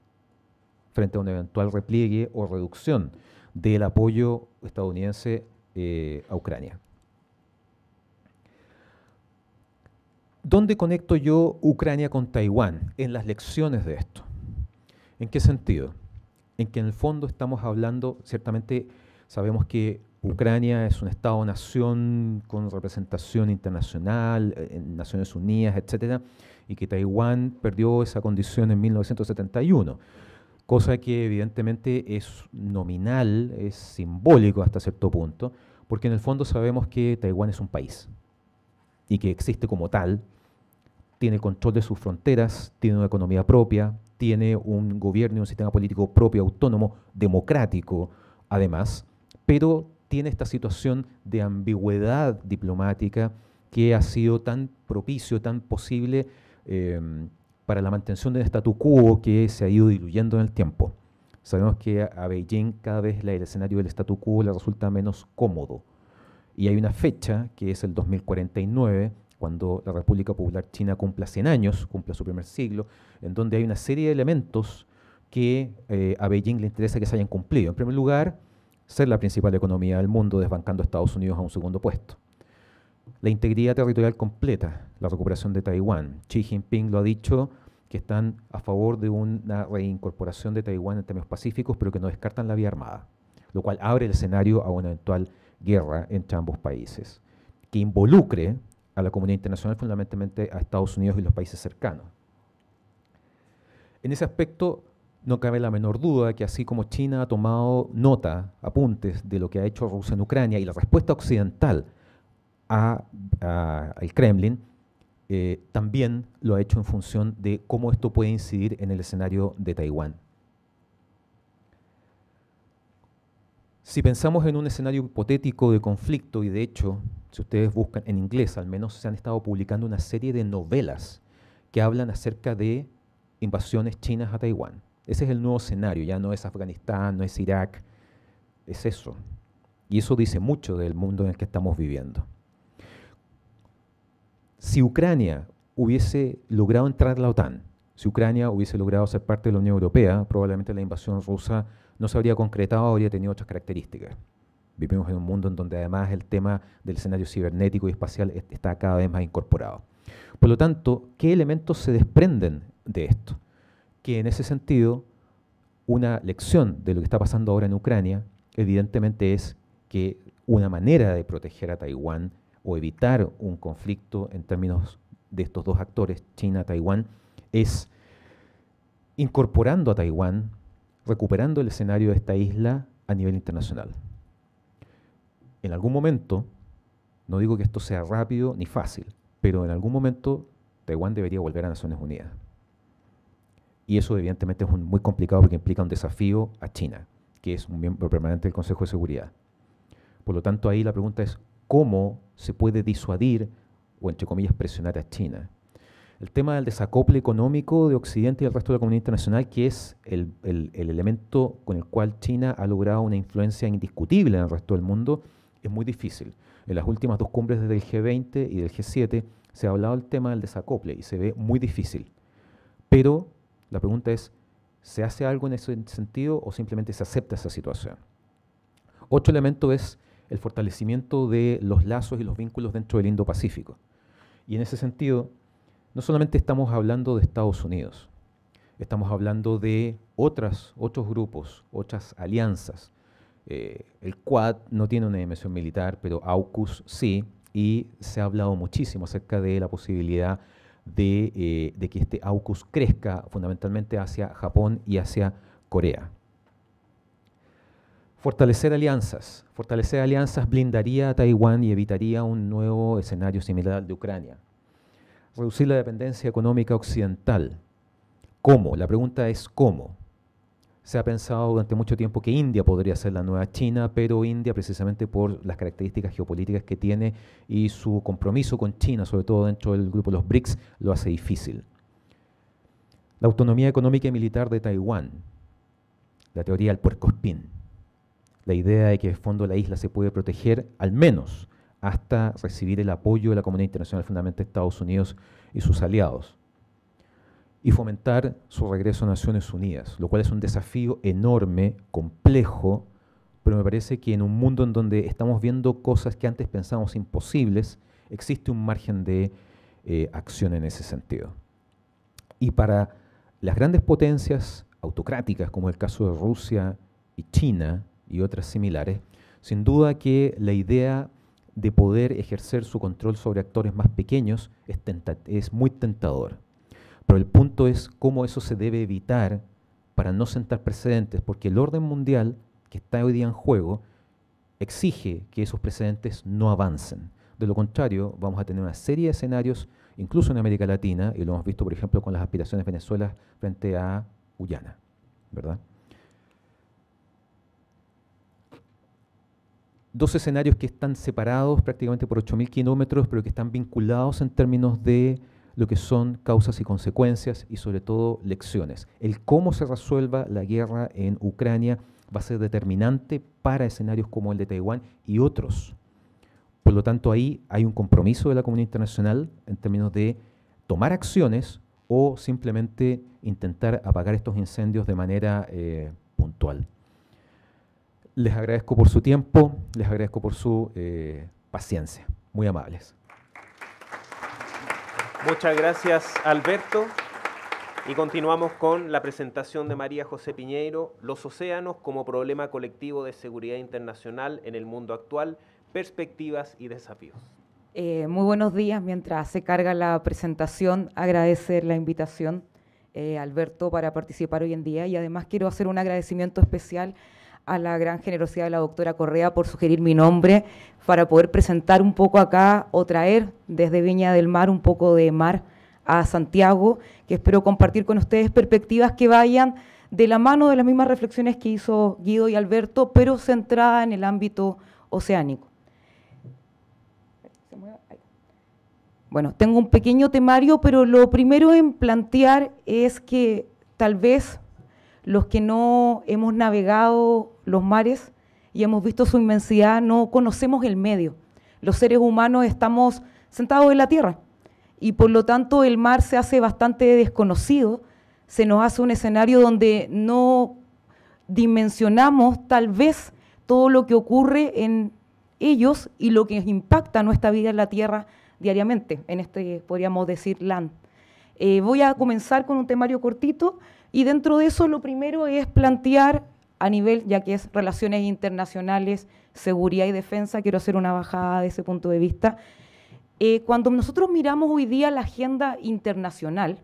frente a un eventual repliegue o reducción del apoyo estadounidense eh, a Ucrania. ¿Dónde conecto yo Ucrania con Taiwán? En las lecciones de esto. ¿En qué sentido? En que en el fondo estamos hablando, ciertamente sabemos que Ucrania es un Estado-nación con representación internacional, eh, en Naciones Unidas, etc., y que Taiwán perdió esa condición en 1971 cosa que evidentemente es nominal, es simbólico hasta cierto punto, porque en el fondo sabemos que Taiwán es un país y que existe como tal, tiene control de sus fronteras, tiene una economía propia, tiene un gobierno y un sistema político propio, autónomo, democrático, además, pero tiene esta situación de ambigüedad diplomática que ha sido tan propicio, tan posible. Em, para la mantención del statu quo que se ha ido diluyendo en el tiempo. Sabemos que a Beijing cada vez el escenario del statu quo le resulta menos cómodo. Y hay una fecha, que es el 2049, cuando la República Popular China cumpla 100 años, cumpla su primer siglo, en donde hay una serie de elementos que eh, a Beijing le interesa que se hayan cumplido. En primer lugar, ser la principal economía del mundo, desbancando a Estados Unidos a un segundo puesto la integridad territorial completa, la recuperación de Taiwán. Xi Jinping lo ha dicho que están a favor de una reincorporación de Taiwán en términos pacíficos, pero que no descartan la vía armada, lo cual abre el escenario a una eventual guerra entre ambos países, que involucre a la comunidad internacional, fundamentalmente a Estados Unidos y los países cercanos. En ese aspecto, no cabe la menor duda que así como China ha tomado nota, apuntes de lo que ha hecho Rusia en Ucrania y la respuesta occidental al Kremlin, eh, también lo ha hecho en función de cómo esto puede incidir en el escenario de Taiwán. Si pensamos en un escenario hipotético de conflicto, y de hecho, si ustedes buscan en inglés, al menos se han estado publicando una serie de novelas que hablan acerca de invasiones chinas a Taiwán. Ese es el nuevo escenario, ya no es Afganistán, no es Irak, es eso. Y eso dice mucho del mundo en el que estamos viviendo si Ucrania hubiese logrado entrar a la OTAN, si Ucrania hubiese logrado ser parte de la Unión Europea, probablemente la invasión rusa no se habría concretado, habría tenido otras características. Vivimos en un mundo en donde además el tema del escenario cibernético y espacial está cada vez más incorporado. Por lo tanto, ¿qué elementos se desprenden de esto? Que en ese sentido, una lección de lo que está pasando ahora en Ucrania, evidentemente es que una manera de proteger a Taiwán o evitar un conflicto en términos de estos dos actores, China-Taiwán, es incorporando a Taiwán, recuperando el escenario de esta isla a nivel internacional. En algún momento, no digo que esto sea rápido ni fácil, pero en algún momento Taiwán debería volver a Naciones Unidas. Y eso evidentemente es muy complicado porque implica un desafío a China, que es un miembro permanente del Consejo de Seguridad. Por lo tanto, ahí la pregunta es, cómo se puede disuadir o, entre comillas, presionar a China. El tema del desacople económico de Occidente y el resto de la comunidad internacional, que es el, elemento con el cual China ha logrado una influencia indiscutible en el resto del mundo, es muy difícil. En las últimas dos cumbres del G20 y del G7 se ha hablado del tema del desacople y se ve muy difícil. Pero la pregunta es, ¿se hace algo en ese sentido o simplemente se acepta esa situación? Otro elemento es el fortalecimiento de los lazos y los vínculos dentro del Indo-Pacífico. Y en ese sentido, no solamente estamos hablando de Estados Unidos, estamos hablando de otras, otros grupos, otras alianzas. Eh, el Quad no tiene una dimensión militar, pero AUKUS sí, y se ha hablado muchísimo acerca de la posibilidad de, eh, de que este AUKUS crezca fundamentalmente hacia Japón y hacia Corea. Fortalecer alianzas. Fortalecer alianzas blindaría a Taiwán y evitaría un nuevo escenario similar al de Ucrania. Reducir la dependencia económica occidental. ¿Cómo? La pregunta es cómo. Se ha pensado durante mucho tiempo que India podría ser la nueva China, pero India precisamente por las características geopolíticas que tiene y su compromiso con China, sobre todo dentro del grupo de los BRICS, lo hace difícil. La autonomía económica y militar de Taiwán. La teoría del espín la idea de que el fondo la isla se puede proteger al menos hasta recibir el apoyo de la comunidad internacional, fundamentalmente Estados Unidos y sus aliados, y fomentar su regreso a Naciones Unidas, lo cual es un desafío enorme, complejo, pero me parece que en un mundo en donde estamos viendo cosas que antes pensábamos imposibles, existe un margen de eh, acción en ese sentido. Y para las grandes potencias autocráticas, como el caso de Rusia y China, y otras similares, sin duda que la idea de poder ejercer su control sobre actores más pequeños es, es muy tentador. Pero el punto es cómo eso se debe evitar para no sentar precedentes, porque el orden mundial que está hoy día en juego exige que esos precedentes no avancen. De lo contrario, vamos a tener una serie de escenarios, incluso en América Latina, y lo hemos visto, por ejemplo, con las aspiraciones de Venezuela frente a Guyana, ¿verdad? dos escenarios que están separados prácticamente por 8.000 kilómetros, pero que están vinculados en términos de lo que son causas y consecuencias y sobre todo lecciones. El cómo se resuelva la guerra en Ucrania va a ser determinante para escenarios como el de Taiwán y otros. Por lo tanto, ahí hay un compromiso de la comunidad internacional en términos de tomar acciones o simplemente intentar apagar estos incendios de manera eh, puntual. Les agradezco por su tiempo, les agradezco por su eh, paciencia. Muy amables. Muchas gracias, Alberto. Y continuamos con la presentación de María José Piñeiro, Los océanos como problema colectivo de seguridad internacional en el mundo actual, perspectivas y desafíos. Eh, muy buenos días. Mientras se carga la presentación, agradecer la invitación, eh, Alberto, para participar hoy en día. Y además quiero hacer un agradecimiento especial a la gran generosidad de la doctora Correa por sugerir mi nombre para poder presentar un poco acá o traer desde Viña del Mar un poco de mar a Santiago, que espero compartir con ustedes perspectivas que vayan de la mano de las mismas reflexiones que hizo Guido y Alberto, pero centrada en el ámbito oceánico. Bueno, tengo un pequeño temario, pero lo primero en plantear es que tal vez los que no hemos navegado los mares y hemos visto su inmensidad, no conocemos el medio. Los seres humanos estamos sentados en la tierra y por lo tanto el mar se hace bastante desconocido, se nos hace un escenario donde no dimensionamos tal vez todo lo que ocurre en ellos y lo que impacta nuestra vida en la tierra diariamente, en este, podríamos decir, land. Eh, voy a comenzar con un temario cortito y dentro de eso lo primero es plantear a nivel, ya que es relaciones internacionales, seguridad y defensa, quiero hacer una bajada de ese punto de vista. Eh, cuando nosotros miramos hoy día la agenda internacional,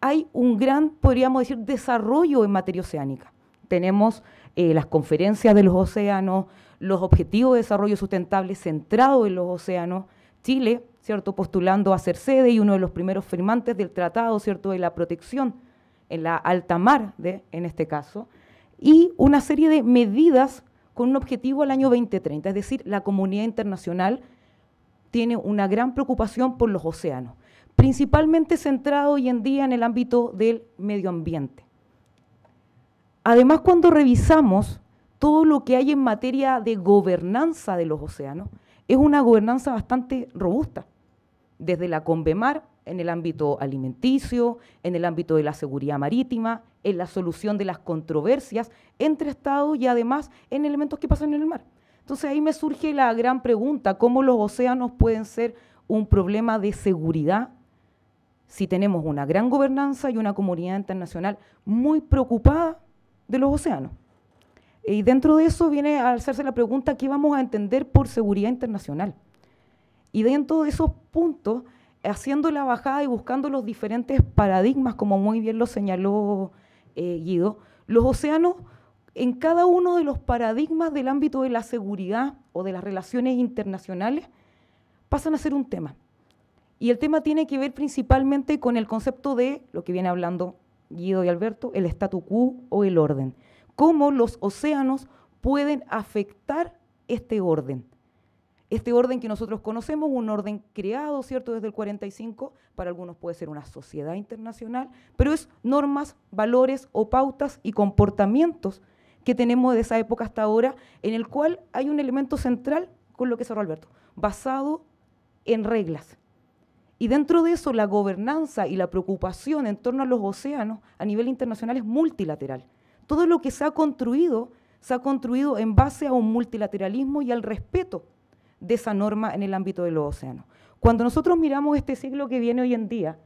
hay un gran, podríamos decir, desarrollo en materia oceánica. Tenemos eh, las conferencias de los océanos, los objetivos de desarrollo sustentable centrados en los océanos. Chile, ¿cierto?, postulando a ser sede y uno de los primeros firmantes del tratado, ¿cierto?, de la protección en la alta mar, de, en este caso y una serie de medidas con un objetivo al año 2030. Es decir, la comunidad internacional tiene una gran preocupación por los océanos, principalmente centrado hoy en día en el ámbito del medio ambiente. Además, cuando revisamos todo lo que hay en materia de gobernanza de los océanos, es una gobernanza bastante robusta, desde la CONVEMAR en el ámbito alimenticio, en el ámbito de la seguridad marítima, en la solución de las controversias entre Estados y además en elementos que pasan en el mar. Entonces ahí me surge la gran pregunta, ¿cómo los océanos pueden ser un problema de seguridad si tenemos una gran gobernanza y una comunidad internacional muy preocupada de los océanos? Y dentro de eso viene a hacerse la pregunta, ¿qué vamos a entender por seguridad internacional? Y dentro de esos puntos haciendo la bajada y buscando los diferentes paradigmas, como muy bien lo señaló eh, Guido, los océanos en cada uno de los paradigmas del ámbito de la seguridad o de las relaciones internacionales pasan a ser un tema. Y el tema tiene que ver principalmente con el concepto de lo que viene hablando Guido y Alberto, el statu quo o el orden. Cómo los océanos pueden afectar este orden este orden que nosotros conocemos, un orden creado, ¿cierto?, desde el 45, para algunos puede ser una sociedad internacional, pero es normas, valores o pautas y comportamientos que tenemos de esa época hasta ahora, en el cual hay un elemento central con lo que cerró Alberto, basado en reglas. Y dentro de eso, la gobernanza y la preocupación en torno a los océanos a nivel internacional es multilateral. Todo lo que se ha construido, se ha construido en base a un multilateralismo y al respeto de esa norma en el ámbito de los océanos. Cuando nosotros miramos este siglo que viene hoy en día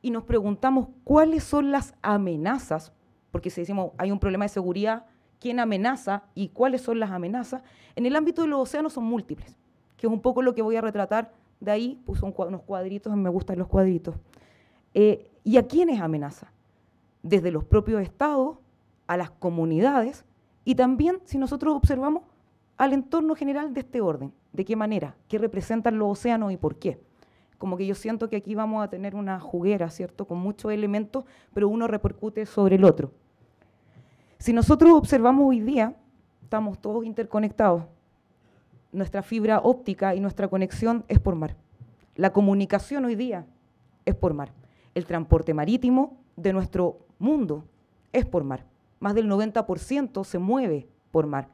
y nos preguntamos cuáles son las amenazas, porque si decimos hay un problema de seguridad, ¿quién amenaza y cuáles son las amenazas? En el ámbito de los océanos son múltiples, que es un poco lo que voy a retratar. De ahí puso unos cuadritos, me gustan los cuadritos. Eh, ¿Y a quiénes amenaza? Desde los propios estados, a las comunidades y también, si nosotros observamos, al entorno general de este orden. ¿De qué manera? ¿Qué representan los océanos y por qué? Como que yo siento que aquí vamos a tener una juguera, ¿cierto? Con muchos elementos, pero uno repercute sobre el otro. Si nosotros observamos hoy día, estamos todos interconectados. Nuestra fibra óptica y nuestra conexión es por mar. La comunicación hoy día es por mar. El transporte marítimo de nuestro mundo es por mar. Más del 90% se mueve por mar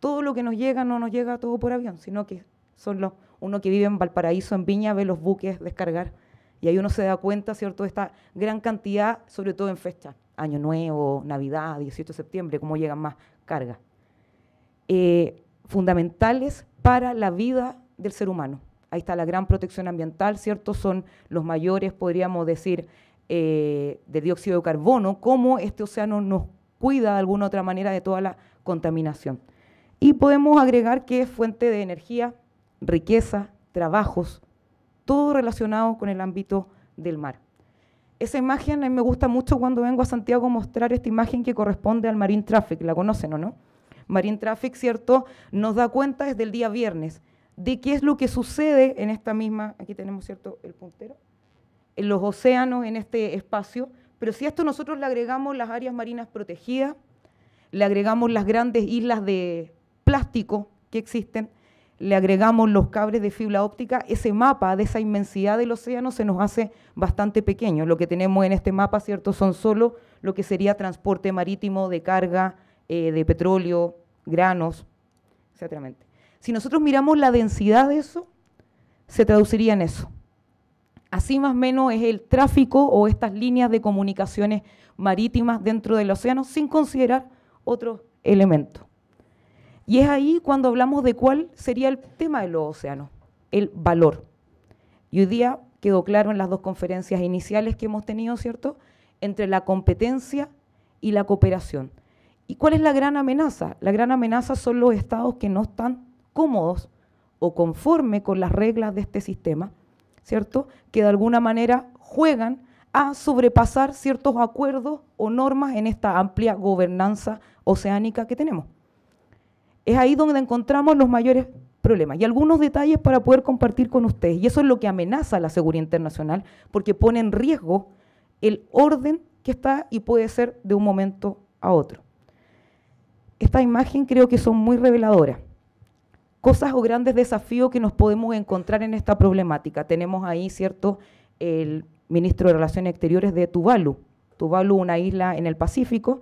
todo lo que nos llega no nos llega todo por avión, sino que son los, uno que vive en Valparaíso, en Viña, ve los buques descargar. Y ahí uno se da cuenta, ¿cierto?, de esta gran cantidad, sobre todo en fecha, Año Nuevo, Navidad, 18 de septiembre, cómo llegan más cargas. Eh, fundamentales para la vida del ser humano. Ahí está la gran protección ambiental, ¿cierto? Son los mayores, podríamos decir, eh, de dióxido de carbono, cómo este océano nos cuida de alguna otra manera de toda la contaminación. Y podemos agregar que es fuente de energía, riqueza, trabajos, todo relacionado con el ámbito del mar. Esa imagen a mí me gusta mucho cuando vengo a Santiago mostrar esta imagen que corresponde al Marine Traffic, la conocen o no? Marine Traffic, ¿cierto? Nos da cuenta desde el día viernes de qué es lo que sucede en esta misma, aquí tenemos, ¿cierto?, el puntero, en los océanos, en este espacio, pero si a esto nosotros le agregamos las áreas marinas protegidas, le agregamos las grandes islas de plástico que existen, le agregamos los cables de fibra óptica, ese mapa de esa inmensidad del océano se nos hace bastante pequeño. Lo que tenemos en este mapa, ¿cierto?, son solo lo que sería transporte marítimo de carga, eh, de petróleo, granos, etcétera. Si nosotros miramos la densidad de eso, se traduciría en eso. Así más o menos es el tráfico o estas líneas de comunicaciones marítimas dentro del océano sin considerar otros elementos. Y es ahí cuando hablamos de cuál sería el tema de los océanos, el valor. Y hoy día quedó claro en las dos conferencias iniciales que hemos tenido, ¿cierto?, entre la competencia y la cooperación. ¿Y cuál es la gran amenaza? La gran amenaza son los estados que no están cómodos o conforme con las reglas de este sistema, ¿cierto? Que de alguna manera juegan a sobrepasar ciertos acuerdos o normas en esta amplia gobernanza oceánica que tenemos. Es ahí donde encontramos los mayores problemas y algunos detalles para poder compartir con ustedes. Y eso es lo que amenaza la seguridad internacional porque pone en riesgo el orden que está y puede ser de un momento a otro. Esta imagen creo que son muy reveladoras. Cosas o grandes desafíos que nos podemos encontrar en esta problemática. Tenemos ahí, ¿cierto?, el ministro de Relaciones Exteriores de Tuvalu. Tuvalu, una isla en el Pacífico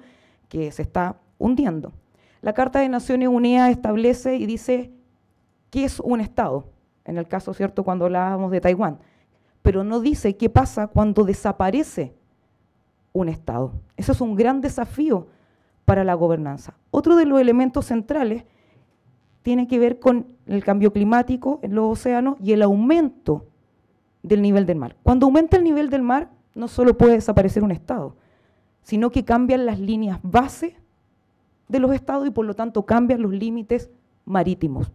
que se está hundiendo. La Carta de Naciones Unidas establece y dice qué es un Estado, en el caso, ¿cierto?, cuando hablábamos de Taiwán, pero no dice qué pasa cuando desaparece un Estado. Eso es un gran desafío para la gobernanza. Otro de los elementos centrales tiene que ver con el cambio climático en los océanos y el aumento del nivel del mar. Cuando aumenta el nivel del mar, no solo puede desaparecer un Estado, sino que cambian las líneas base de los estados y por lo tanto cambian los límites marítimos.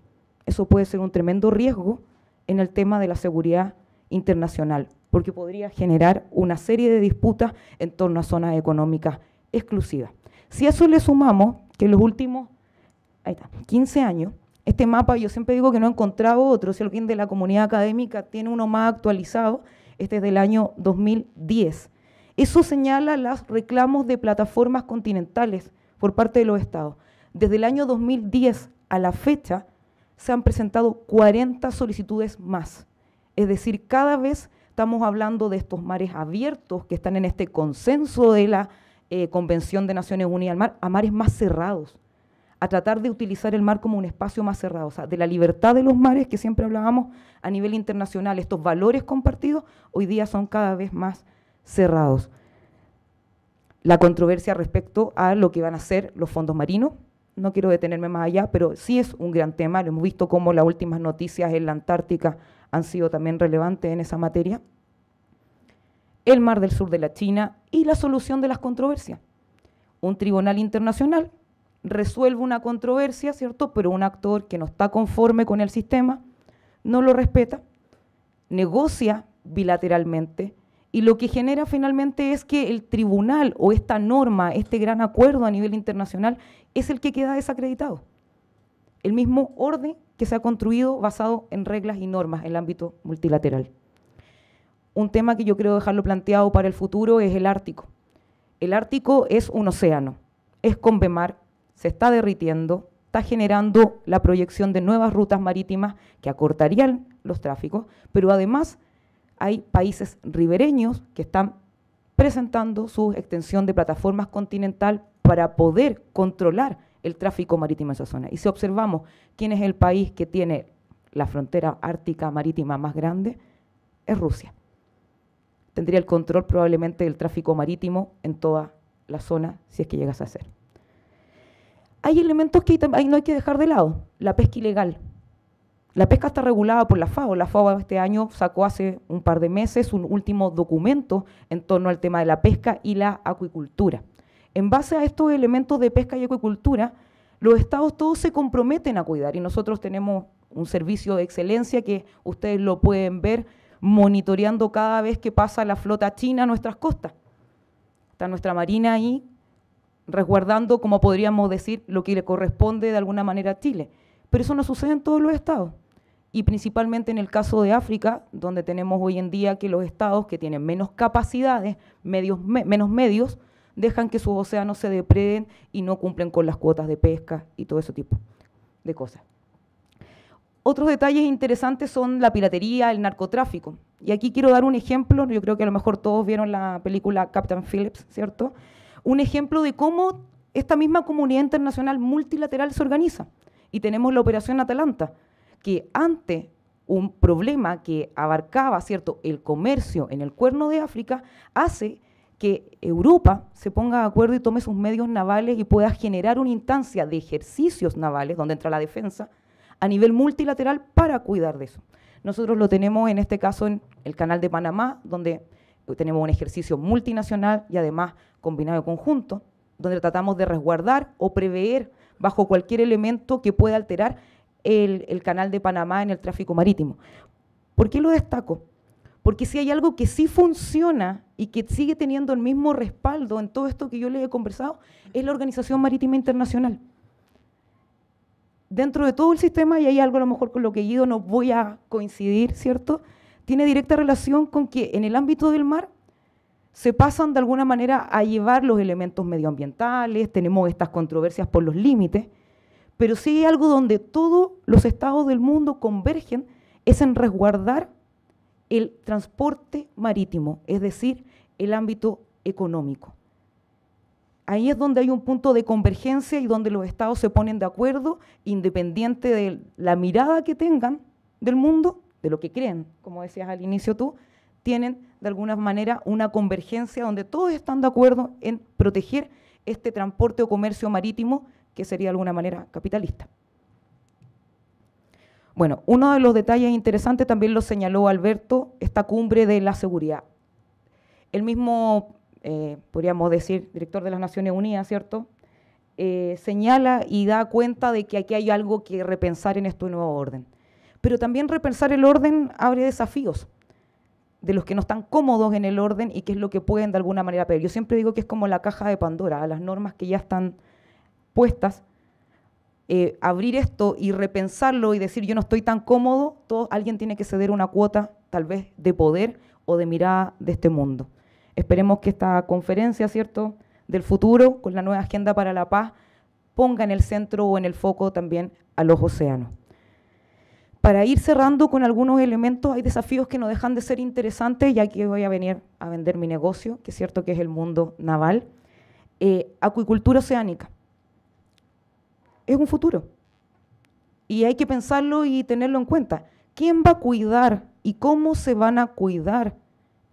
Eso puede ser un tremendo riesgo en el tema de la seguridad internacional, porque podría generar una serie de disputas en torno a zonas económicas exclusivas. Si a eso le sumamos que en los últimos 15 años, este mapa yo siempre digo que no he encontrado otro, si alguien de la comunidad académica tiene uno más actualizado, este es del año 2010. Eso señala los reclamos de plataformas continentales por parte de los estados. Desde el año 2010 a la fecha se han presentado 40 solicitudes más. Es decir, cada vez estamos hablando de estos mares abiertos que están en este consenso de la eh, Convención de Naciones Unidas al Mar, a mares más cerrados, a tratar de utilizar el mar como un espacio más cerrado, o sea, de la libertad de los mares que siempre hablábamos a nivel internacional, estos valores compartidos hoy día son cada vez más cerrados la controversia respecto a lo que van a ser los fondos marinos. No quiero detenerme más allá, pero sí es un gran tema. Lo hemos visto cómo las últimas noticias en la Antártica han sido también relevantes en esa materia. El mar del sur de la China y la solución de las controversias. Un tribunal internacional resuelve una controversia, ¿cierto? Pero un actor que no está conforme con el sistema no lo respeta, negocia bilateralmente, y lo que genera finalmente es que el tribunal o esta norma, este gran acuerdo a nivel internacional, es el que queda desacreditado. El mismo orden que se ha construido basado en reglas y normas en el ámbito multilateral. Un tema que yo creo dejarlo planteado para el futuro es el Ártico. El Ártico es un océano, es con bemar, se está derritiendo, está generando la proyección de nuevas rutas marítimas que acortarían los tráficos, pero además hay países ribereños que están presentando su extensión de plataformas continental para poder controlar el tráfico marítimo en esa zona. Y si observamos quién es el país que tiene la frontera ártica marítima más grande, es Rusia. Tendría el control probablemente del tráfico marítimo en toda la zona si es que llegas a ser. Hay elementos que no hay que dejar de lado. La pesca ilegal, la pesca está regulada por la FAO. La FAO este año sacó hace un par de meses un último documento en torno al tema de la pesca y la acuicultura. En base a estos elementos de pesca y acuicultura, los estados todos se comprometen a cuidar y nosotros tenemos un servicio de excelencia que ustedes lo pueden ver monitoreando cada vez que pasa la flota china a nuestras costas. Está nuestra marina ahí resguardando, como podríamos decir, lo que le corresponde de alguna manera a Chile. Pero eso no sucede en todos los estados y principalmente en el caso de África, donde tenemos hoy en día que los estados que tienen menos capacidades, menos medios, dejan que sus océanos se depreden y no cumplen con las cuotas de pesca y todo ese tipo de cosas. Otros detalles interesantes son la piratería, el narcotráfico. Y aquí quiero dar un ejemplo, yo creo que a lo mejor todos vieron la película Captain Phillips, ¿cierto? Un ejemplo de cómo esta misma comunidad internacional multilateral se organiza. Y tenemos la Operación Atalanta, que ante un problema que abarcaba cierto el comercio en el cuerno de África hace que Europa se ponga de acuerdo y tome sus medios navales y pueda generar una instancia de ejercicios navales donde entra la defensa a nivel multilateral para cuidar de eso. Nosotros lo tenemos en este caso en el Canal de Panamá, donde tenemos un ejercicio multinacional y además combinado conjunto, donde tratamos de resguardar o prever bajo cualquier elemento que pueda alterar el, canal de Panamá en el tráfico marítimo. ¿Por qué lo destaco? Porque si hay algo que sí funciona y que sigue teniendo el mismo respaldo en todo esto que yo le he conversado, es la Organización Marítima Internacional. Dentro de todo el sistema, y hay algo a lo mejor con lo que Guido no voy a coincidir, ¿cierto? Tiene directa relación con que en el ámbito del mar se pasan de alguna manera a llevar los elementos medioambientales, tenemos estas controversias por los límites, pero sí hay algo donde todos los estados del mundo convergen es en resguardar el transporte marítimo, es decir, el ámbito económico. Ahí es donde hay un punto de convergencia y donde los estados se ponen de acuerdo, independiente de la mirada que tengan del mundo, de lo que creen, como decías al inicio tú, tienen de alguna manera una convergencia donde todos están de acuerdo en proteger este transporte o comercio marítimo que sería de alguna manera capitalista. Bueno, uno de los detalles interesantes también lo señaló Alberto, esta cumbre de la seguridad. El mismo, eh, podríamos decir, director de las Naciones Unidas, ¿cierto? Eh, señala y da cuenta de que aquí hay algo que repensar en este nuevo orden. Pero también repensar el orden abre desafíos de los que no están cómodos en el orden y que es lo que pueden de alguna manera Pero Yo siempre digo que es como la caja de Pandora, a las normas que ya están puestas, eh, abrir esto y repensarlo y decir yo no estoy tan cómodo, todo, alguien tiene que ceder una cuota tal vez de poder o de mirada de este mundo. Esperemos que esta conferencia, ¿cierto?, del futuro, con la nueva agenda para la paz, ponga en el centro o en el foco también a los océanos. Para ir cerrando con algunos elementos, hay desafíos que no dejan de ser interesantes, ya que voy a venir a vender mi negocio, que es cierto que es el mundo naval. Eh, acuicultura oceánica es un futuro. Y hay que pensarlo y tenerlo en cuenta. ¿Quién va a cuidar y cómo se van a cuidar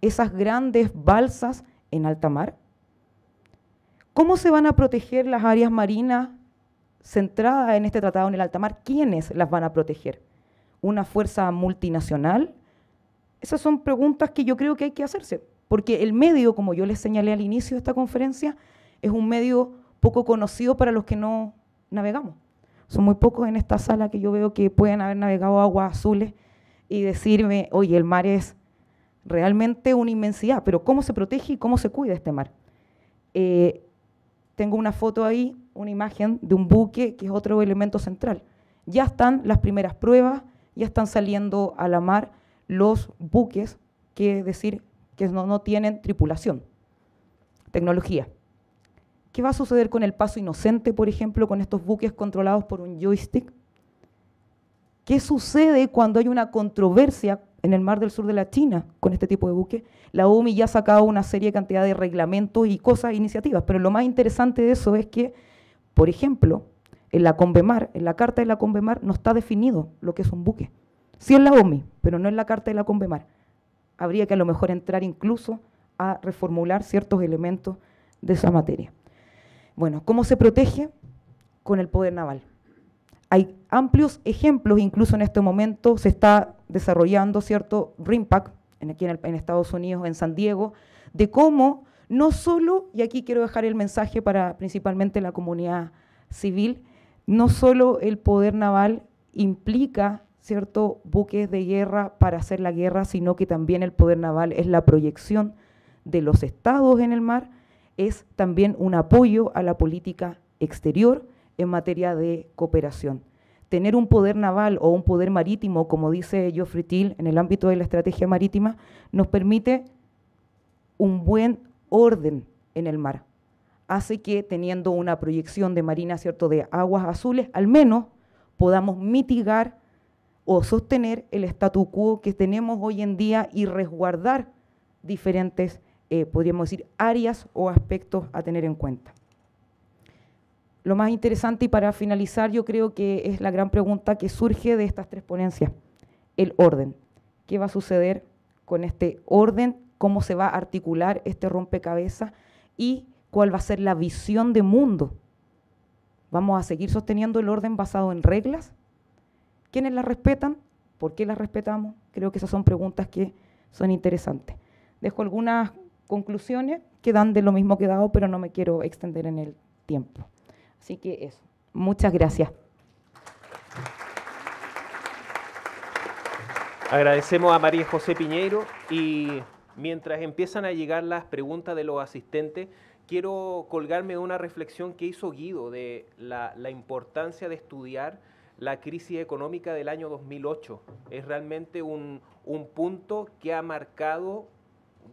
esas grandes balsas en alta mar? ¿Cómo se van a proteger las áreas marinas centradas en este tratado en el alta mar? ¿Quiénes las van a proteger? ¿Una fuerza multinacional? Esas son preguntas que yo creo que hay que hacerse, porque el medio, como yo les señalé al inicio de esta conferencia, es un medio poco conocido para los que no navegamos. Son muy pocos en esta sala que yo veo que pueden haber navegado aguas azules y decirme, oye, el mar es realmente una inmensidad, pero ¿cómo se protege y cómo se cuida este mar? Eh, tengo una foto ahí, una imagen de un buque, que es otro elemento central. Ya están las primeras pruebas, ya están saliendo a la mar los buques, que es decir, que no, no tienen tripulación. Tecnología. ¿Qué va a suceder con el paso inocente, por ejemplo, con estos buques controlados por un joystick? ¿Qué sucede cuando hay una controversia en el mar del sur de la China con este tipo de buques? La OMI ya ha sacado una serie de cantidad de reglamentos y cosas, iniciativas, pero lo más interesante de eso es que, por ejemplo, en la Convemar, en la carta de la Convemar no está definido lo que es un buque. Sí en la OMI, pero no en la carta de la Convemar. Habría que a lo mejor entrar incluso a reformular ciertos elementos de esa materia. Bueno, ¿cómo se protege? Con el poder naval. Hay amplios ejemplos, incluso en este momento se está desarrollando, ¿cierto?, RIMPAC, aquí en, en Estados Unidos, en San Diego, de cómo no solo, y aquí quiero dejar el mensaje para principalmente la comunidad civil, no solo el poder naval implica cierto buques de guerra para hacer la guerra, sino que también el poder naval es la proyección de los estados en el mar, es también un apoyo a la política exterior en materia de cooperación. Tener un poder naval o un poder marítimo, como dice Geoffrey Till en el ámbito de la estrategia marítima, nos permite un buen orden en el mar. Hace que teniendo una proyección de marina, ¿cierto?, de aguas azules, al menos podamos mitigar o sostener el statu quo que tenemos hoy en día y resguardar diferentes eh, podríamos decir, áreas o aspectos a tener en cuenta. Lo más interesante y para finalizar yo creo que es la gran pregunta que surge de estas tres ponencias, el orden. ¿Qué va a suceder con este orden? ¿Cómo se va a articular este rompecabezas? ¿Y cuál va a ser la visión de mundo? ¿Vamos a seguir sosteniendo el orden basado en reglas? ¿Quiénes las respetan? ¿Por qué las respetamos? Creo que esas son preguntas que son interesantes. Dejo algunas conclusiones que dan de lo mismo que dado, pero no me quiero extender en el tiempo. Así que eso. Muchas gracias. Agradecemos a María José Piñeiro y mientras empiezan a llegar las preguntas de los asistentes, quiero colgarme una reflexión que hizo Guido de la, importancia de estudiar la crisis económica del año 2008. Es realmente un, un punto que ha marcado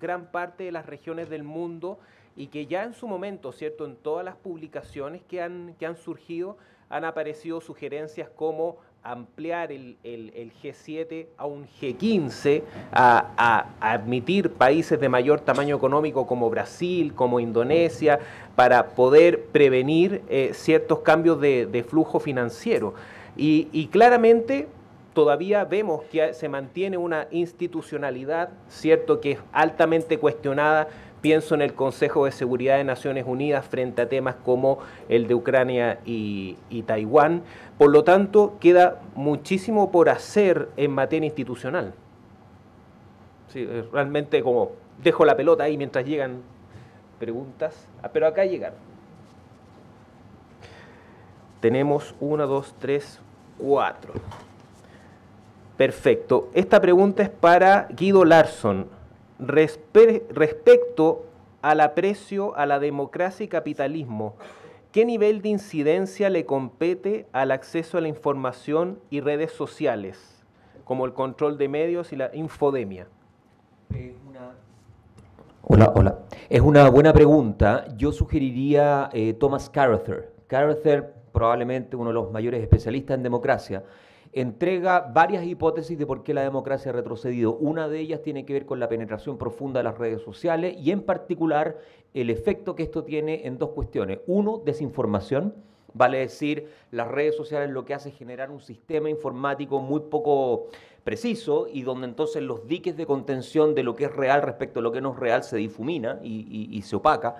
gran parte de las regiones del mundo y que ya en su momento, ¿cierto? En todas las publicaciones que han, que han surgido han aparecido sugerencias como ampliar el, G7 a un G15, a, admitir países de mayor tamaño económico como Brasil, como Indonesia, para poder prevenir eh, ciertos cambios de, flujo financiero. Y, y claramente todavía vemos que se mantiene una institucionalidad, ¿cierto?, que es altamente cuestionada. Pienso en el Consejo de Seguridad de Naciones Unidas frente a temas como el de Ucrania y, Taiwán. Por lo tanto, queda muchísimo por hacer en materia institucional. Sí, eh, realmente como dejo la pelota ahí mientras llegan preguntas, ah, pero acá llegaron. Tenemos uno, dos, tres, cuatro. Perfecto. Esta pregunta es para Guido Larson. respecto al aprecio a la democracia y capitalismo, ¿qué nivel de incidencia le compete al acceso a la información y redes sociales, como el control de medios y la infodemia? Hola, hola. Es una buena pregunta. Yo sugeriría eh, Thomas Carather. Carather, probablemente uno de los mayores especialistas en democracia entrega varias hipótesis de por qué la democracia ha retrocedido. Una de ellas tiene que ver con la penetración profunda de las redes sociales y en particular el efecto que esto tiene en dos cuestiones. Uno, desinformación. Vale decir, las redes sociales lo que hace es generar un sistema informático muy poco preciso y donde entonces los diques de contención de lo que es real respecto a lo que no es real se difumina y se opaca.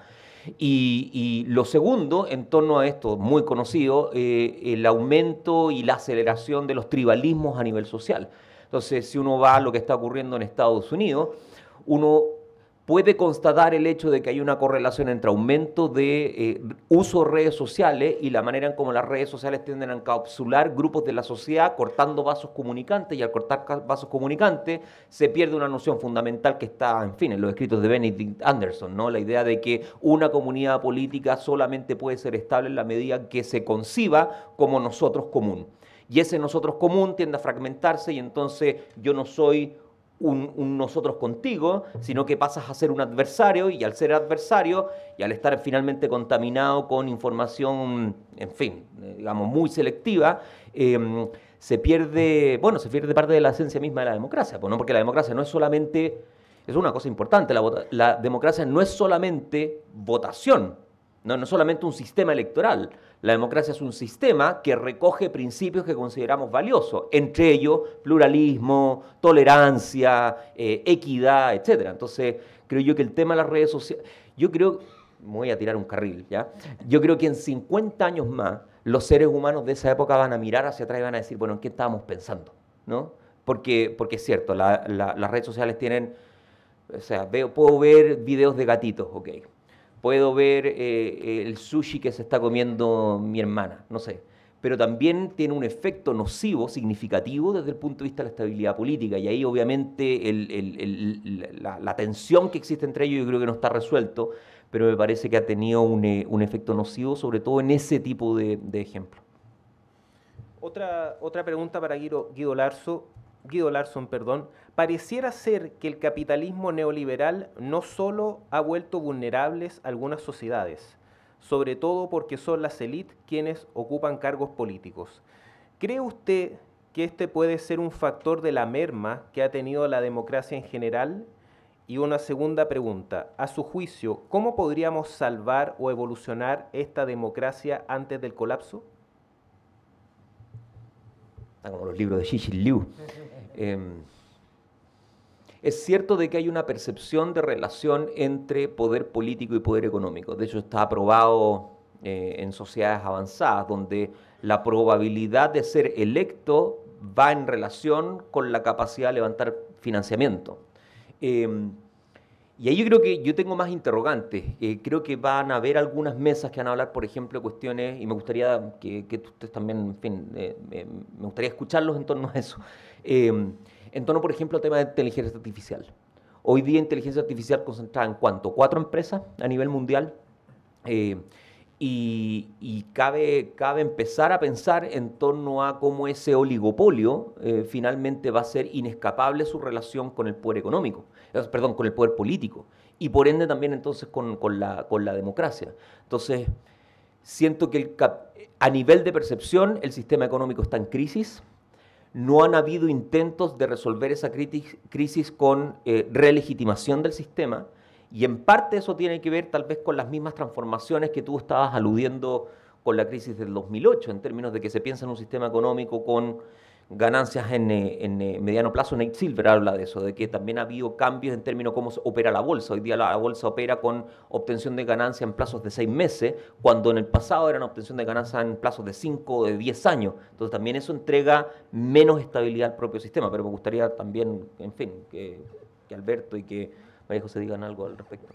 Y, lo segundo, en torno a esto muy conocido, eh, el aumento y la aceleración de los tribalismos a nivel social. Entonces, si uno va a lo que está ocurriendo en Estados Unidos, uno puede constatar el hecho de que hay una correlación entre aumento de eh, uso de redes sociales y la manera en cómo las redes sociales tienden a encapsular grupos de la sociedad cortando vasos comunicantes y al cortar vasos comunicantes se pierde una noción fundamental que está, en fin, en los escritos de Benedict Anderson, ¿no? La idea de que una comunidad política solamente puede ser estable en la medida que se conciba como nosotros común. Y ese nosotros común tiende a fragmentarse y entonces yo no soy un, nosotros contigo, sino que pasas a ser un adversario y al ser adversario y al estar finalmente contaminado con información, en fin, digamos, muy selectiva, em, se pierde, bueno, se pierde parte de la esencia misma de la democracia, pues, porque la democracia no es solamente, es una cosa importante, la democracia no es solamente votación, no, no solamente un sistema electoral. La democracia es un sistema que recoge principios que consideramos valiosos, entre ellos pluralismo, tolerancia, eh, equidad, etc. Entonces, creo yo que el tema de las redes sociales, yo creo, me voy a tirar un carril, ¿ya? Yo creo que en 50 años más, los seres humanos de esa época van a mirar hacia atrás y van a decir, bueno, ¿en qué estábamos pensando? ¿No? Porque, porque es cierto, las redes sociales tienen, o sea, veo, puedo ver videos de gatitos, ok puedo ver eh, eh, el sushi que se está comiendo mi hermana, no sé. Pero también tiene un efecto nocivo, significativo, desde el punto de vista de la estabilidad política. Y ahí, obviamente, la, tensión que existe entre ellos yo creo que no está resuelto, pero me parece que ha tenido un, eh, efecto nocivo, sobre todo en ese tipo de, de ejemplos. Otra, otra pregunta para Guido, Guido Guido Larson, perdón pareciera ser que el capitalismo neoliberal no solo ha vuelto vulnerables algunas sociedades, sobre todo porque son las élites quienes ocupan cargos políticos. ¿Cree usted que este puede ser un factor de la merma que ha tenido la democracia en general? Y una segunda pregunta, a su juicio, ¿cómo podríamos salvar o evolucionar esta democracia antes del colapso? Están como los libros de Xi Liu. Em, es cierto de que hay una percepción de relación entre poder político y poder económico. De hecho, está aprobado eh, en sociedades avanzadas, donde la probabilidad de ser electo va en relación con la capacidad de levantar financiamiento. Em, y ahí yo creo que yo tengo más interrogantes. Eh, creo que van a haber algunas mesas que van a hablar, por ejemplo, de cuestiones, y me gustaría que, ustedes también, en fin, eh, me gustaría escucharlos en torno a eso. Em, en torno, por ejemplo, al tema de inteligencia artificial. Hoy día inteligencia artificial concentrada en cuanto Cuatro empresas a nivel mundial. Eh, y, cabe, cabe, empezar a pensar en torno a cómo ese oligopolio eh, finalmente va a ser inescapable su relación con el poder económico, eh, perdón, con el poder político y por ende también entonces con, con, la, con la democracia. Entonces, siento que a nivel de percepción el sistema económico está en crisis, no han habido intentos de resolver esa crisis con eh, relegitimación del sistema y en parte eso tiene que ver tal vez con las mismas transformaciones que tú estabas aludiendo con la crisis del 2008, en términos de que se piensa en un sistema económico con ganancias en, eh, eh, mediano plazo. Nate Silver habla de eso, de que también ha habido cambios en términos de cómo opera la bolsa. Hoy día la, bolsa opera con obtención de ganancia en plazos de seis meses, cuando en el pasado era una obtención de ganancia en plazos de cinco o de diez años. Entonces también eso entrega menos estabilidad al propio sistema, pero me gustaría también, en fin, que, Alberto y que María José digan algo al respecto.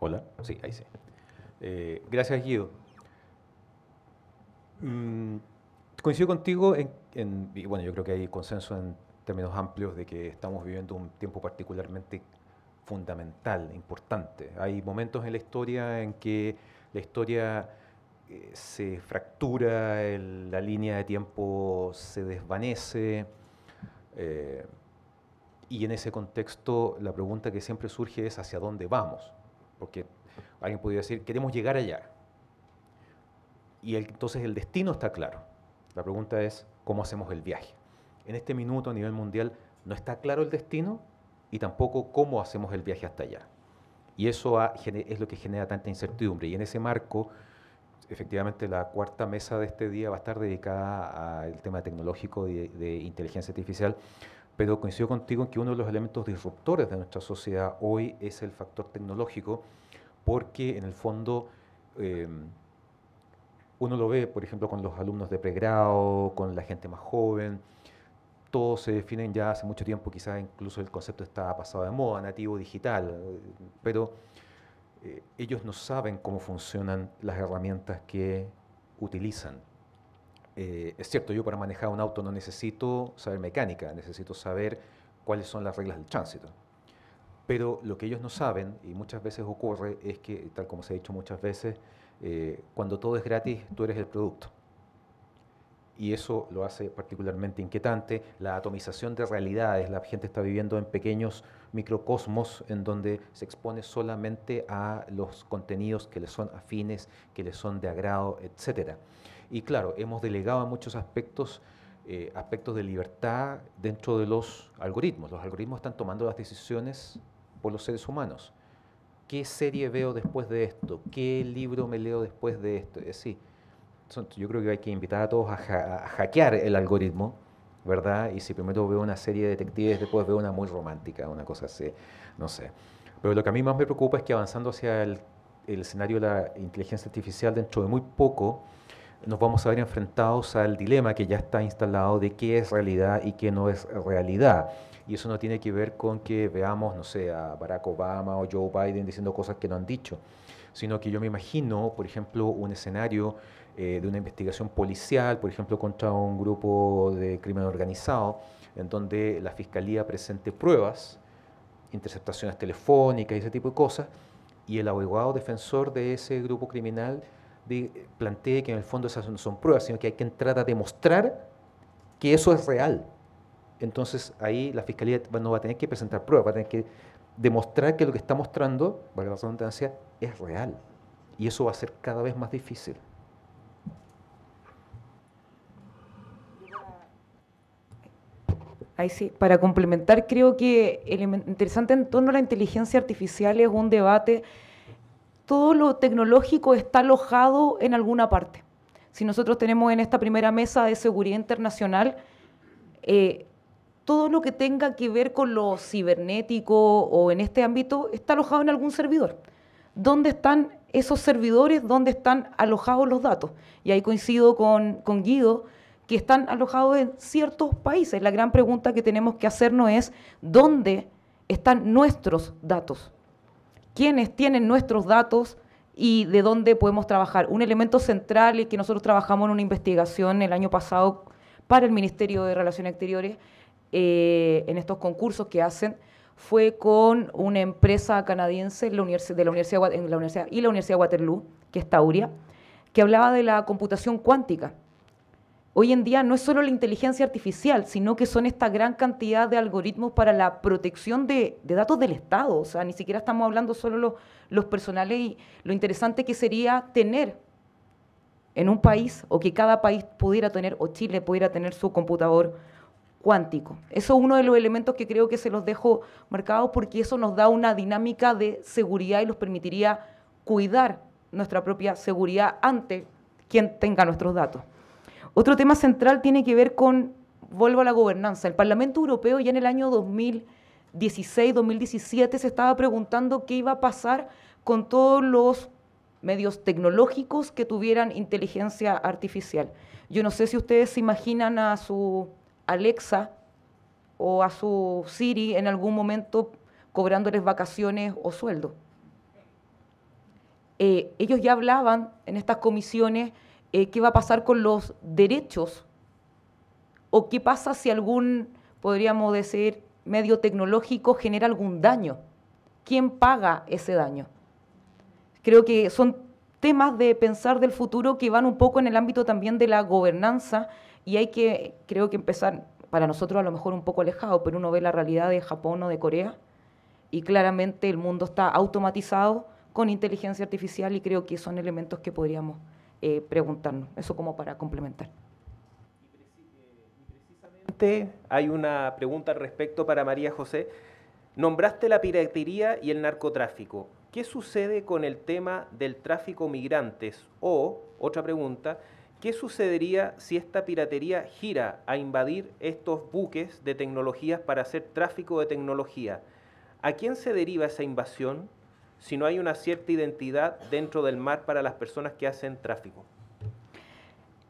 Hola, sí, ahí sí. Eh, gracias, Guido. Mm, coincido contigo en, y bueno, yo creo que hay consenso en términos amplios de que estamos viviendo un tiempo particularmente fundamental, importante. Hay momentos en la historia en que la historia eh, se fractura, la línea de tiempo se desvanece. Eh, y en ese contexto la pregunta que siempre surge es hacia dónde vamos, porque Alguien podría decir, queremos llegar allá. Y entonces el destino está claro. La pregunta es, ¿cómo hacemos el viaje? En este minuto a nivel mundial no está claro el destino y tampoco cómo hacemos el viaje hasta allá. Y eso es lo que genera tanta incertidumbre. Y en ese marco, efectivamente, la cuarta mesa de este día va a estar dedicada al tema tecnológico de, de inteligencia artificial, pero coincido contigo en que uno de los elementos disruptores de nuestra sociedad hoy es el factor tecnológico porque en el fondo em, uno lo ve, por ejemplo, con los alumnos de pregrado, con la gente más joven, todos se definen ya hace mucho tiempo, quizás incluso el concepto está pasado de moda, nativo digital, pero eh, ellos no saben cómo funcionan las herramientas que utilizan. Eh, es cierto, yo para manejar un auto no necesito saber mecánica, necesito saber cuáles son las reglas del tránsito. Pero lo que ellos no saben, y muchas veces ocurre, es que, tal como se ha dicho muchas veces, eh, cuando todo es gratis, tú eres el producto. Y eso lo hace particularmente inquietante. La atomización de realidades, la gente está viviendo en pequeños microcosmos en donde se expone solamente a los contenidos que le son afines, que le son de agrado, etc. Y claro, hemos delegado a muchos aspectos eh, aspectos de libertad dentro de los algoritmos. Los algoritmos están tomando las decisiones por los seres humanos. ¿Qué serie veo después de esto? ¿Qué libro me leo después de esto? Es decir, yo creo que hay que invitar a todos a, hackear el algoritmo, ¿verdad? Y si primero veo una serie de detectives, después veo una muy romántica, una cosa así, no sé. Pero lo que a mí más me preocupa es que avanzando hacia el, el escenario de la inteligencia artificial dentro de muy poco, nos vamos a ver enfrentados al dilema que ya está instalado de qué es realidad y qué no es realidad. Y eso no tiene que ver con que veamos, no sé, a Barack Obama o Joe Biden diciendo cosas que no han dicho, sino que yo me imagino, por ejemplo, un escenario eh, de una investigación policial, por ejemplo, contra un grupo de crimen organizado, en donde la fiscalía presente pruebas, interceptaciones telefónicas y ese tipo de cosas, y el abogado defensor de ese grupo criminal plantee que en el fondo esas no son pruebas, sino que hay que entrar a demostrar que eso es real. Entonces ahí la fiscalía no va a tener que presentar pruebas, va a tener que demostrar que lo que está mostrando, para la redundancia, es real. Y eso va a ser cada vez más difícil. Ahí sí, para complementar, creo que el interesante en torno a la inteligencia artificial es un debate todo lo tecnológico está alojado en alguna parte. Si nosotros tenemos en esta primera mesa de seguridad internacional, eh, todo lo que tenga que ver con lo cibernético o en este ámbito está alojado en algún servidor. ¿Dónde están esos servidores? ¿Dónde están alojados los datos? Y ahí coincido con Guido, que están alojados en ciertos países. La gran pregunta que tenemos que hacernos es, ¿dónde están nuestros datos? quiénes tienen nuestros datos y de dónde podemos trabajar. Un elemento central y que nosotros trabajamos en una investigación el año pasado para el Ministerio de Relaciones Exteriores eh, en estos concursos que hacen fue con una empresa canadiense la de la Universidad, la Universidad y la Universidad de Waterloo, que es Tauria, que hablaba de la computación cuántica hoy en día no es solo la inteligencia artificial, sino que son esta gran cantidad de algoritmos para la protección de, datos del Estado. O sea, ni siquiera estamos hablando solo de los personales y lo interesante que sería tener en un país o que cada país pudiera tener o Chile pudiera tener su computador cuántico. Eso es uno de los elementos que creo que se los dejo marcados porque eso nos da una dinámica de seguridad y nos permitiría cuidar nuestra propia seguridad ante quien tenga nuestros datos. Otro tema central tiene que ver con, vuelvo a la gobernanza, el Parlamento Europeo ya en el año 2016, 2017 se estaba preguntando qué iba a pasar con todos los medios tecnológicos que tuvieran inteligencia artificial. Yo no sé si ustedes se imaginan a su Alexa o a su Siri en algún momento cobrándoles vacaciones o sueldo. Eh, ellos ya hablaban en estas comisiones eh, qué va a pasar con los derechos o qué pasa si algún, podríamos decir, medio tecnológico genera algún daño. ¿Quién paga ese daño? Creo que son temas de pensar del futuro que van un poco en el ámbito también de la gobernanza y hay que, creo que empezar, para nosotros a lo mejor un poco alejado, pero uno ve la realidad de Japón o de Corea y claramente el mundo está automatizado con inteligencia artificial y creo que son elementos que podríamos eh, preguntarnos. Eso como para complementar. precisamente hay una pregunta al respecto para María José. Nombraste la piratería y el narcotráfico. ¿Qué sucede con el tema del tráfico migrantes? O, otra pregunta, ¿qué sucedería si esta piratería gira a invadir estos buques de tecnologías para hacer tráfico de tecnología? ¿A quién se deriva esa invasión? si no hay una cierta identidad dentro del mar para las personas que hacen tráfico?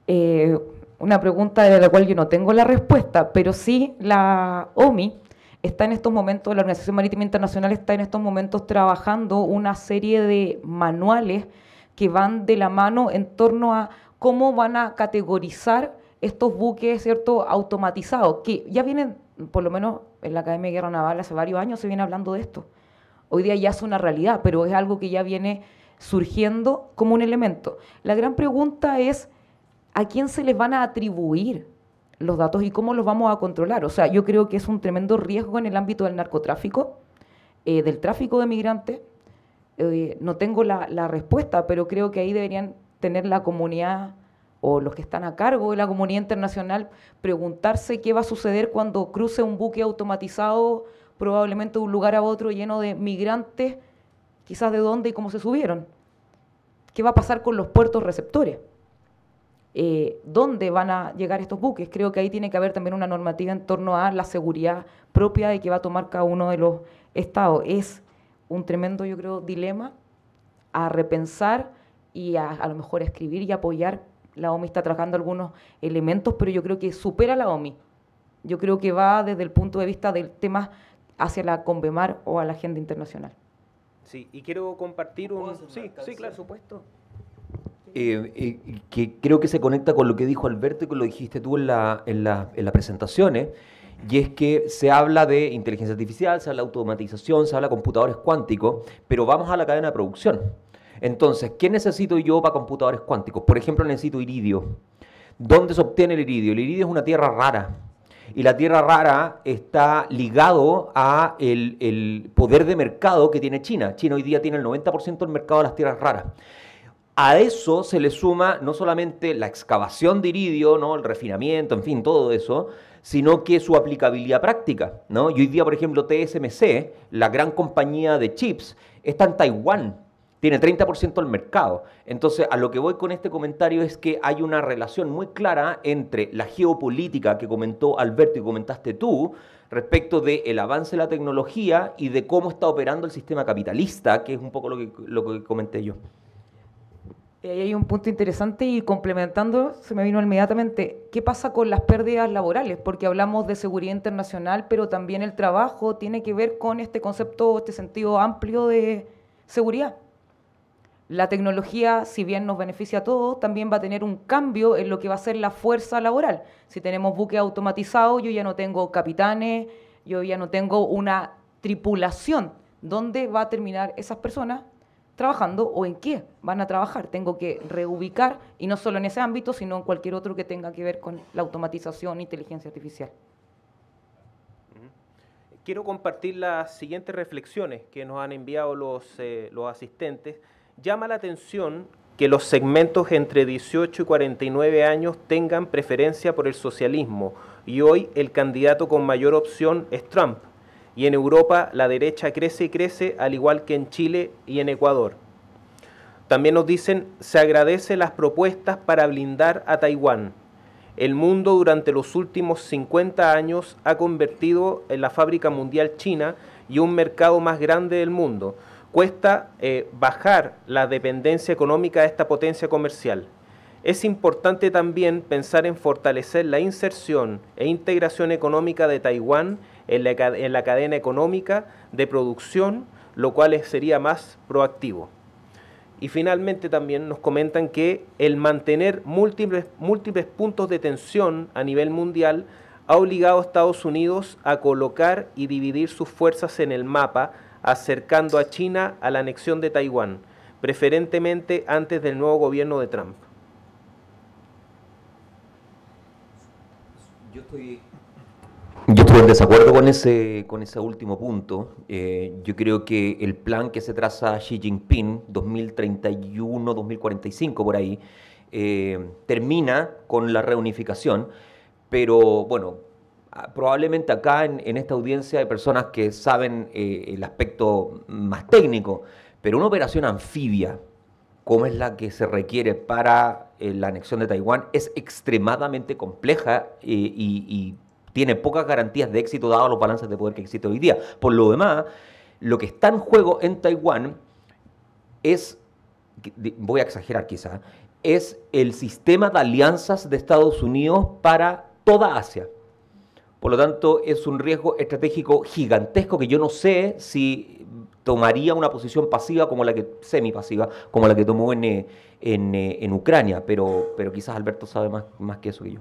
Eh, una pregunta de la cual yo no tengo la respuesta, pero sí la OMI está en estos momentos, la Organización Marítima Internacional está en estos momentos trabajando una serie de manuales que van de la mano en torno a cómo van a categorizar estos buques, ¿cierto?, automatizados, que ya vienen, por lo menos en la Academia de Guerra Naval hace varios años se viene hablando de esto. Hoy día ya es una realidad, pero es algo que ya viene surgiendo como un elemento. La gran pregunta es, ¿a quién se les van a atribuir los datos y cómo los vamos a controlar? O sea, yo creo que es un tremendo riesgo en el ámbito del narcotráfico, eh, del tráfico de migrantes. Eh, no tengo la, la respuesta, pero creo que ahí deberían tener la comunidad o los que están a cargo de la comunidad internacional preguntarse qué va a suceder cuando cruce un buque automatizado probablemente de un lugar a otro lleno de migrantes, quizás de dónde y cómo se subieron. ¿Qué va a pasar con los puertos receptores? Eh, ¿Dónde van a llegar estos buques? Creo que ahí tiene que haber también una normativa en torno a la seguridad propia de que va a tomar cada uno de los estados. Es un tremendo, yo creo, dilema a repensar y a, a lo mejor a escribir y apoyar. La OMI está trabajando algunos elementos, pero yo creo que supera la OMI. Yo creo que va desde el punto de vista del tema hacia la CONVEMAR o a la agenda internacional. Sí, y quiero compartir un... Sí, sí, claro, supuesto. Eh, eh, que creo que se conecta con lo que dijo Alberto y con lo que dijiste tú en, la, en, la, en las presentaciones, y es que se habla de inteligencia artificial, se habla de automatización, se habla de computadores cuánticos, pero vamos a la cadena de producción. Entonces, ¿qué necesito yo para computadores cuánticos? Por ejemplo, necesito iridio. ¿Dónde se obtiene el iridio? El iridio es una tierra rara y la tierra rara está ligado a el, poder de mercado que tiene China. China hoy día tiene el 90% del mercado de las tierras raras. A eso se le suma no solamente la excavación de iridio, ¿no? el refinamiento, en fin, todo eso, sino que su aplicabilidad práctica. ¿no? Y hoy día, por ejemplo, TSMC, la gran compañía de chips, está en Taiwán tiene 30% del mercado. Entonces, a lo que voy con este comentario es que hay una relación muy clara entre la geopolítica que comentó Alberto y comentaste tú, respecto del el avance de la tecnología y de cómo está operando el sistema capitalista, que es un poco lo que, lo que comenté yo. Ahí hay un punto interesante y complementando, se me vino inmediatamente, ¿qué pasa con las pérdidas laborales? Porque hablamos de seguridad internacional, pero también el trabajo tiene que ver con este concepto, este sentido amplio de seguridad. La tecnología, si bien nos beneficia a todos, también va a tener un cambio en lo que va a ser la fuerza laboral. Si tenemos buque automatizado, yo ya no tengo capitanes, yo ya no tengo una tripulación. ¿Dónde va a terminar esas personas trabajando o en qué van a trabajar? Tengo que reubicar, y no solo en ese ámbito, sino en cualquier otro que tenga que ver con la automatización, inteligencia artificial quiero compartir las siguientes reflexiones que nos han enviado los, eh, los asistentes Llama la atención que los segmentos entre 18 y 49 años tengan preferencia por el socialismo y hoy el candidato con mayor opción es Trump. Y en Europa la derecha crece y crece, al igual que en Chile y en Ecuador. También nos dicen, se agradece las propuestas para blindar a Taiwán. El mundo durante los últimos 50 años ha convertido en la fábrica mundial china y un mercado más grande del mundo cuesta eh, bajar la dependencia económica de esta potencia comercial. Es importante también pensar en fortalecer la inserción e integración económica de Taiwán en la, cadena económica de producción, lo cual sería más proactivo. Y finalmente también nos comentan que el mantener múltiples, múltiples puntos de tensión a nivel mundial ha obligado a Estados Unidos a colocar y dividir sus fuerzas en el mapa acercando a China a la anexión de Taiwán, preferentemente antes del nuevo gobierno de Trump. Yo estoy, en desacuerdo con ese, con ese último punto. Eh, yo creo que el plan que se traza Xi Jinping, 2031-2045 por ahí, eh, termina con la reunificación, pero bueno, Ah, probablemente acá en, esta audiencia hay personas que saben eh, el aspecto más técnico, pero una operación anfibia, como es la que se requiere para eh, la anexión de Taiwán, es extremadamente compleja eh, y, tiene pocas garantías de éxito dado los balances de poder que existe hoy día. Por lo demás, lo que está en juego en Taiwán es, voy a exagerar quizá, es el sistema de alianzas de Estados Unidos para toda Asia. Por lo tanto, es un riesgo estratégico gigantesco que yo no sé si tomaría una posición pasiva como la que, pasiva como la que tomó en, eh, eh, en, Ucrania, pero, pero quizás Alberto sabe más, más que eso que yo.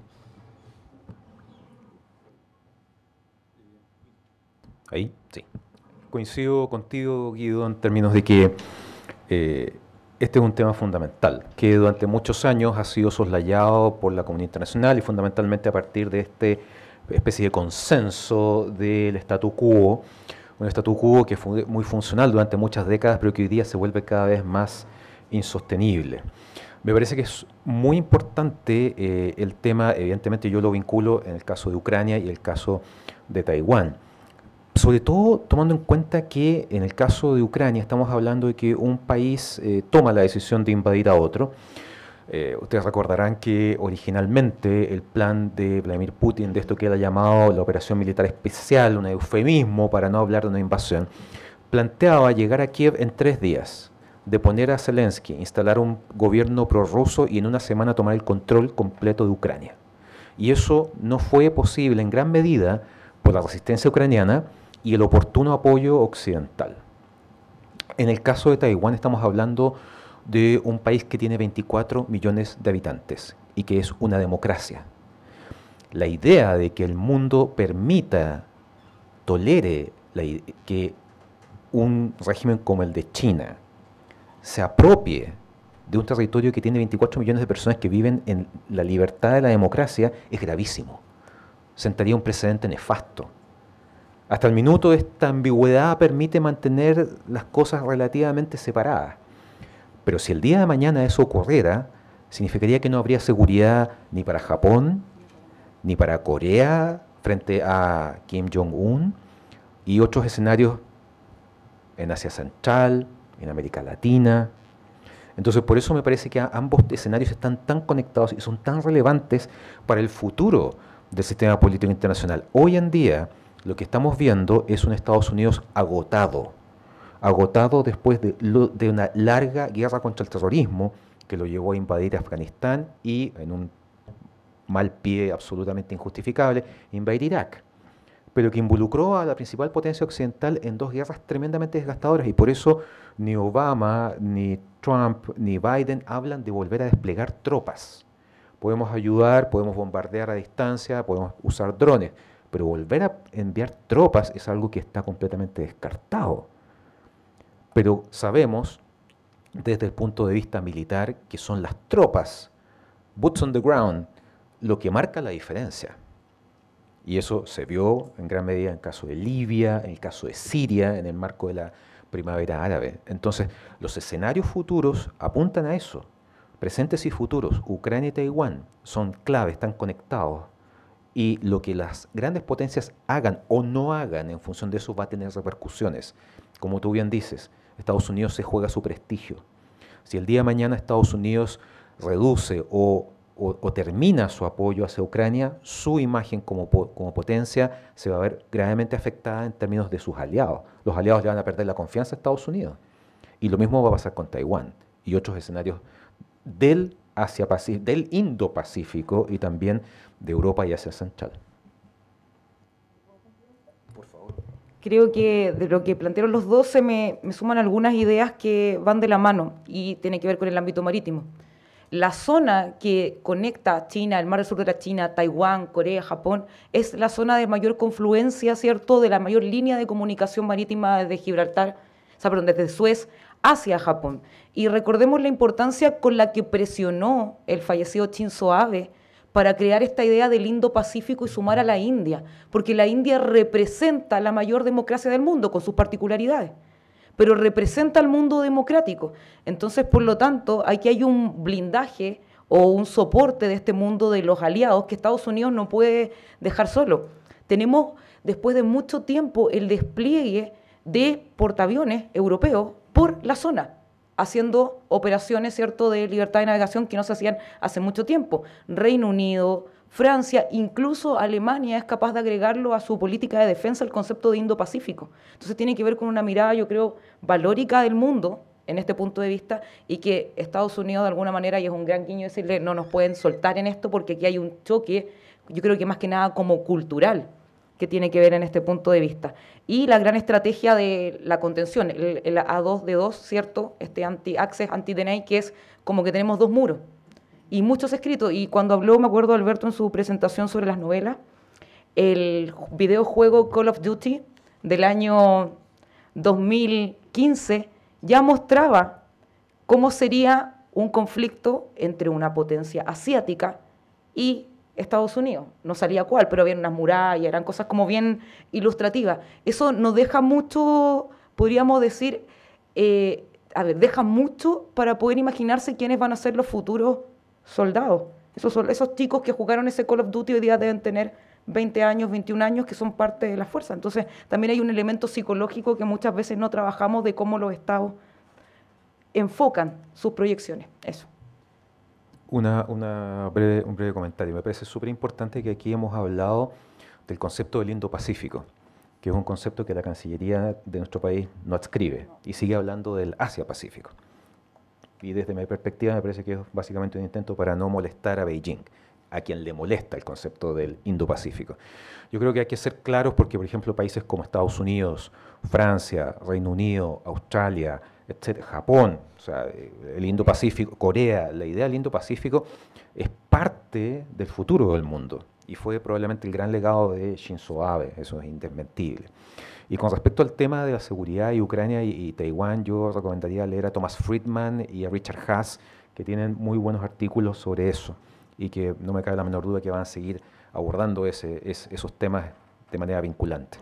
Ahí, sí. Coincido contigo, Guido, en términos de que eh, este es un tema fundamental, que durante muchos años ha sido soslayado por la comunidad internacional y fundamentalmente a partir de este especie de consenso del statu quo, un statu quo que fue muy funcional durante muchas décadas, pero que hoy día se vuelve cada vez más insostenible. Me parece que es muy importante eh, el tema, evidentemente yo lo vinculo en el caso de Ucrania y el caso de Taiwán. Sobre todo tomando en cuenta que en el caso de Ucrania estamos hablando de que un país eh, toma la decisión de invadir a otro eh, ustedes recordarán que originalmente el plan de Vladimir Putin de esto que él ha llamado la operación militar especial, un eufemismo para no hablar de una invasión, planteaba llegar a Kiev en tres días, deponer a Zelensky, instalar un gobierno prorruso y en una semana tomar el control completo de Ucrania. Y eso no fue posible en gran medida por la resistencia ucraniana y el oportuno apoyo occidental. En el caso de Taiwán estamos hablando de un país que tiene 24 millones de habitantes y que es una democracia. La idea de que el mundo permita, tolere que un régimen como el de China se apropie de un territorio que tiene 24 millones de personas que viven en la libertad de la democracia es gravísimo. Sentaría un precedente nefasto. Hasta el minuto esta ambigüedad permite mantener las cosas relativamente separadas. Pero si el día de mañana eso ocurriera, significaría que no habría seguridad ni para Japón, ni para Corea frente a Kim Jong-un y otros escenarios en Asia Central, en América Latina. Entonces por eso me parece que ambos escenarios están tan conectados y son tan relevantes para el futuro del sistema político internacional. Hoy en día lo que estamos viendo es un Estados Unidos agotado, agotado después de, una larga guerra contra el terrorismo que lo llevó a invadir Afganistán y en un mal pie absolutamente injustificable, invadir Irak, pero que involucró a la principal potencia occidental en dos guerras tremendamente desgastadoras y por eso ni Obama, ni Trump, ni Biden hablan de volver a desplegar tropas. Podemos ayudar, podemos bombardear a distancia, podemos usar drones, pero volver a enviar tropas es algo que está completamente descartado pero sabemos desde el punto de vista militar que son las tropas, boots on the ground, lo que marca la diferencia. Y eso se vio en gran medida en el caso de Libia, en el caso de Siria, en el marco de la primavera árabe. Entonces, los escenarios futuros apuntan a eso. Presentes y futuros, Ucrania y Taiwán, son claves, están conectados. Y lo que las grandes potencias hagan o no hagan en función de eso va a tener repercusiones. Como tú bien dices, Estados Unidos se juega su prestigio. Si el día de mañana Estados Unidos reduce o, termina su apoyo hacia Ucrania, su imagen como, potencia se va a ver gravemente afectada en términos de sus aliados. Los aliados le van a perder la confianza a Estados Unidos. Y lo mismo va a pasar con Taiwán y otros escenarios del, del Indo-Pacífico y también de Europa y Asia Central. creo que de lo que plantearon los dos se me, suman algunas ideas que van de la mano y tienen que ver con el ámbito marítimo. La zona que conecta China, el mar del sur de la China, Taiwán, Corea, Japón, es la zona de mayor confluencia, ¿cierto?, de la mayor línea de comunicación marítima desde Gibraltar, o sea, perdón, desde Suez hacia Japón. Y recordemos la importancia con la que presionó el fallecido Shinzo Abe para crear esta idea del Indo-Pacífico y sumar a la India, porque la India representa la mayor democracia del mundo con sus particularidades, pero representa al mundo democrático. Entonces, por lo tanto, que hay un blindaje o un soporte de este mundo de los aliados que Estados Unidos no puede dejar solo. Tenemos, después de mucho tiempo, el despliegue de portaaviones europeos por la zona haciendo operaciones, ¿cierto?, de libertad de navegación que no se hacían hace mucho tiempo. Reino Unido, Francia, incluso Alemania es capaz de agregarlo a su política de defensa el concepto de Indo-Pacífico. Entonces tiene que ver con una mirada, yo creo, valórica del mundo en este punto de vista y que Estados Unidos de alguna manera, y es un gran guiño decirle, no nos pueden soltar en esto porque aquí hay un choque, yo creo que más que nada como cultural que tiene que ver en este punto de vista. Y la gran estrategia de la contención, el, A2D2, ¿cierto? Este anti-access, anti dna que es como que tenemos dos muros. Y muchos escritos, y cuando habló, me acuerdo Alberto en su presentación sobre las novelas, el videojuego Call of Duty del año 2015 ya mostraba cómo sería un conflicto entre una potencia asiática y Estados Unidos. No salía cuál, pero había unas murallas, eran cosas como bien ilustrativas. Eso nos deja mucho, podríamos decir, eh, a ver, deja mucho para poder imaginarse quiénes van a ser los futuros soldados. Esos, esos chicos que jugaron ese Call of Duty hoy día deben tener 20 años, 21 años, que son parte de la fuerza. Entonces, también hay un elemento psicológico que muchas veces no trabajamos de cómo los estados enfocan sus proyecciones. Eso una, una breve, un breve comentario. Me parece súper importante que aquí hemos hablado del concepto del Indo-Pacífico, que es un concepto que la Cancillería de nuestro país no adscribe y sigue hablando del Asia-Pacífico. Y desde mi perspectiva me parece que es básicamente un intento para no molestar a Beijing, a quien le molesta el concepto del Indo-Pacífico. Yo creo que hay que ser claros porque, por ejemplo, países como Estados Unidos, Francia, Reino Unido, Australia, este, Japón, eh, el Indo-Pacífico, Corea, la idea del Indo-Pacífico es parte del futuro del mundo y fue probablemente el gran legado de Shinzo Abe, eso es indesmentible. Y con respecto al tema de la seguridad y Ucrania y, Taiwán, yo recomendaría leer a Thomas Friedman y a Richard Haas, que tienen muy buenos artículos sobre eso y que no me cabe la menor duda que van a seguir abordando esos temas de manera vinculante.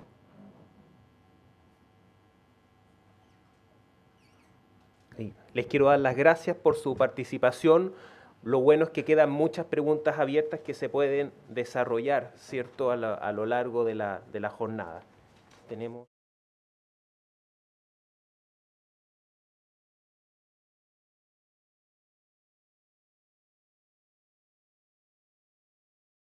Les quiero dar las gracias por su participación. Lo bueno es que quedan muchas preguntas abiertas que se pueden desarrollar, ¿cierto?, a, lo largo de la, de la jornada. Tenemos.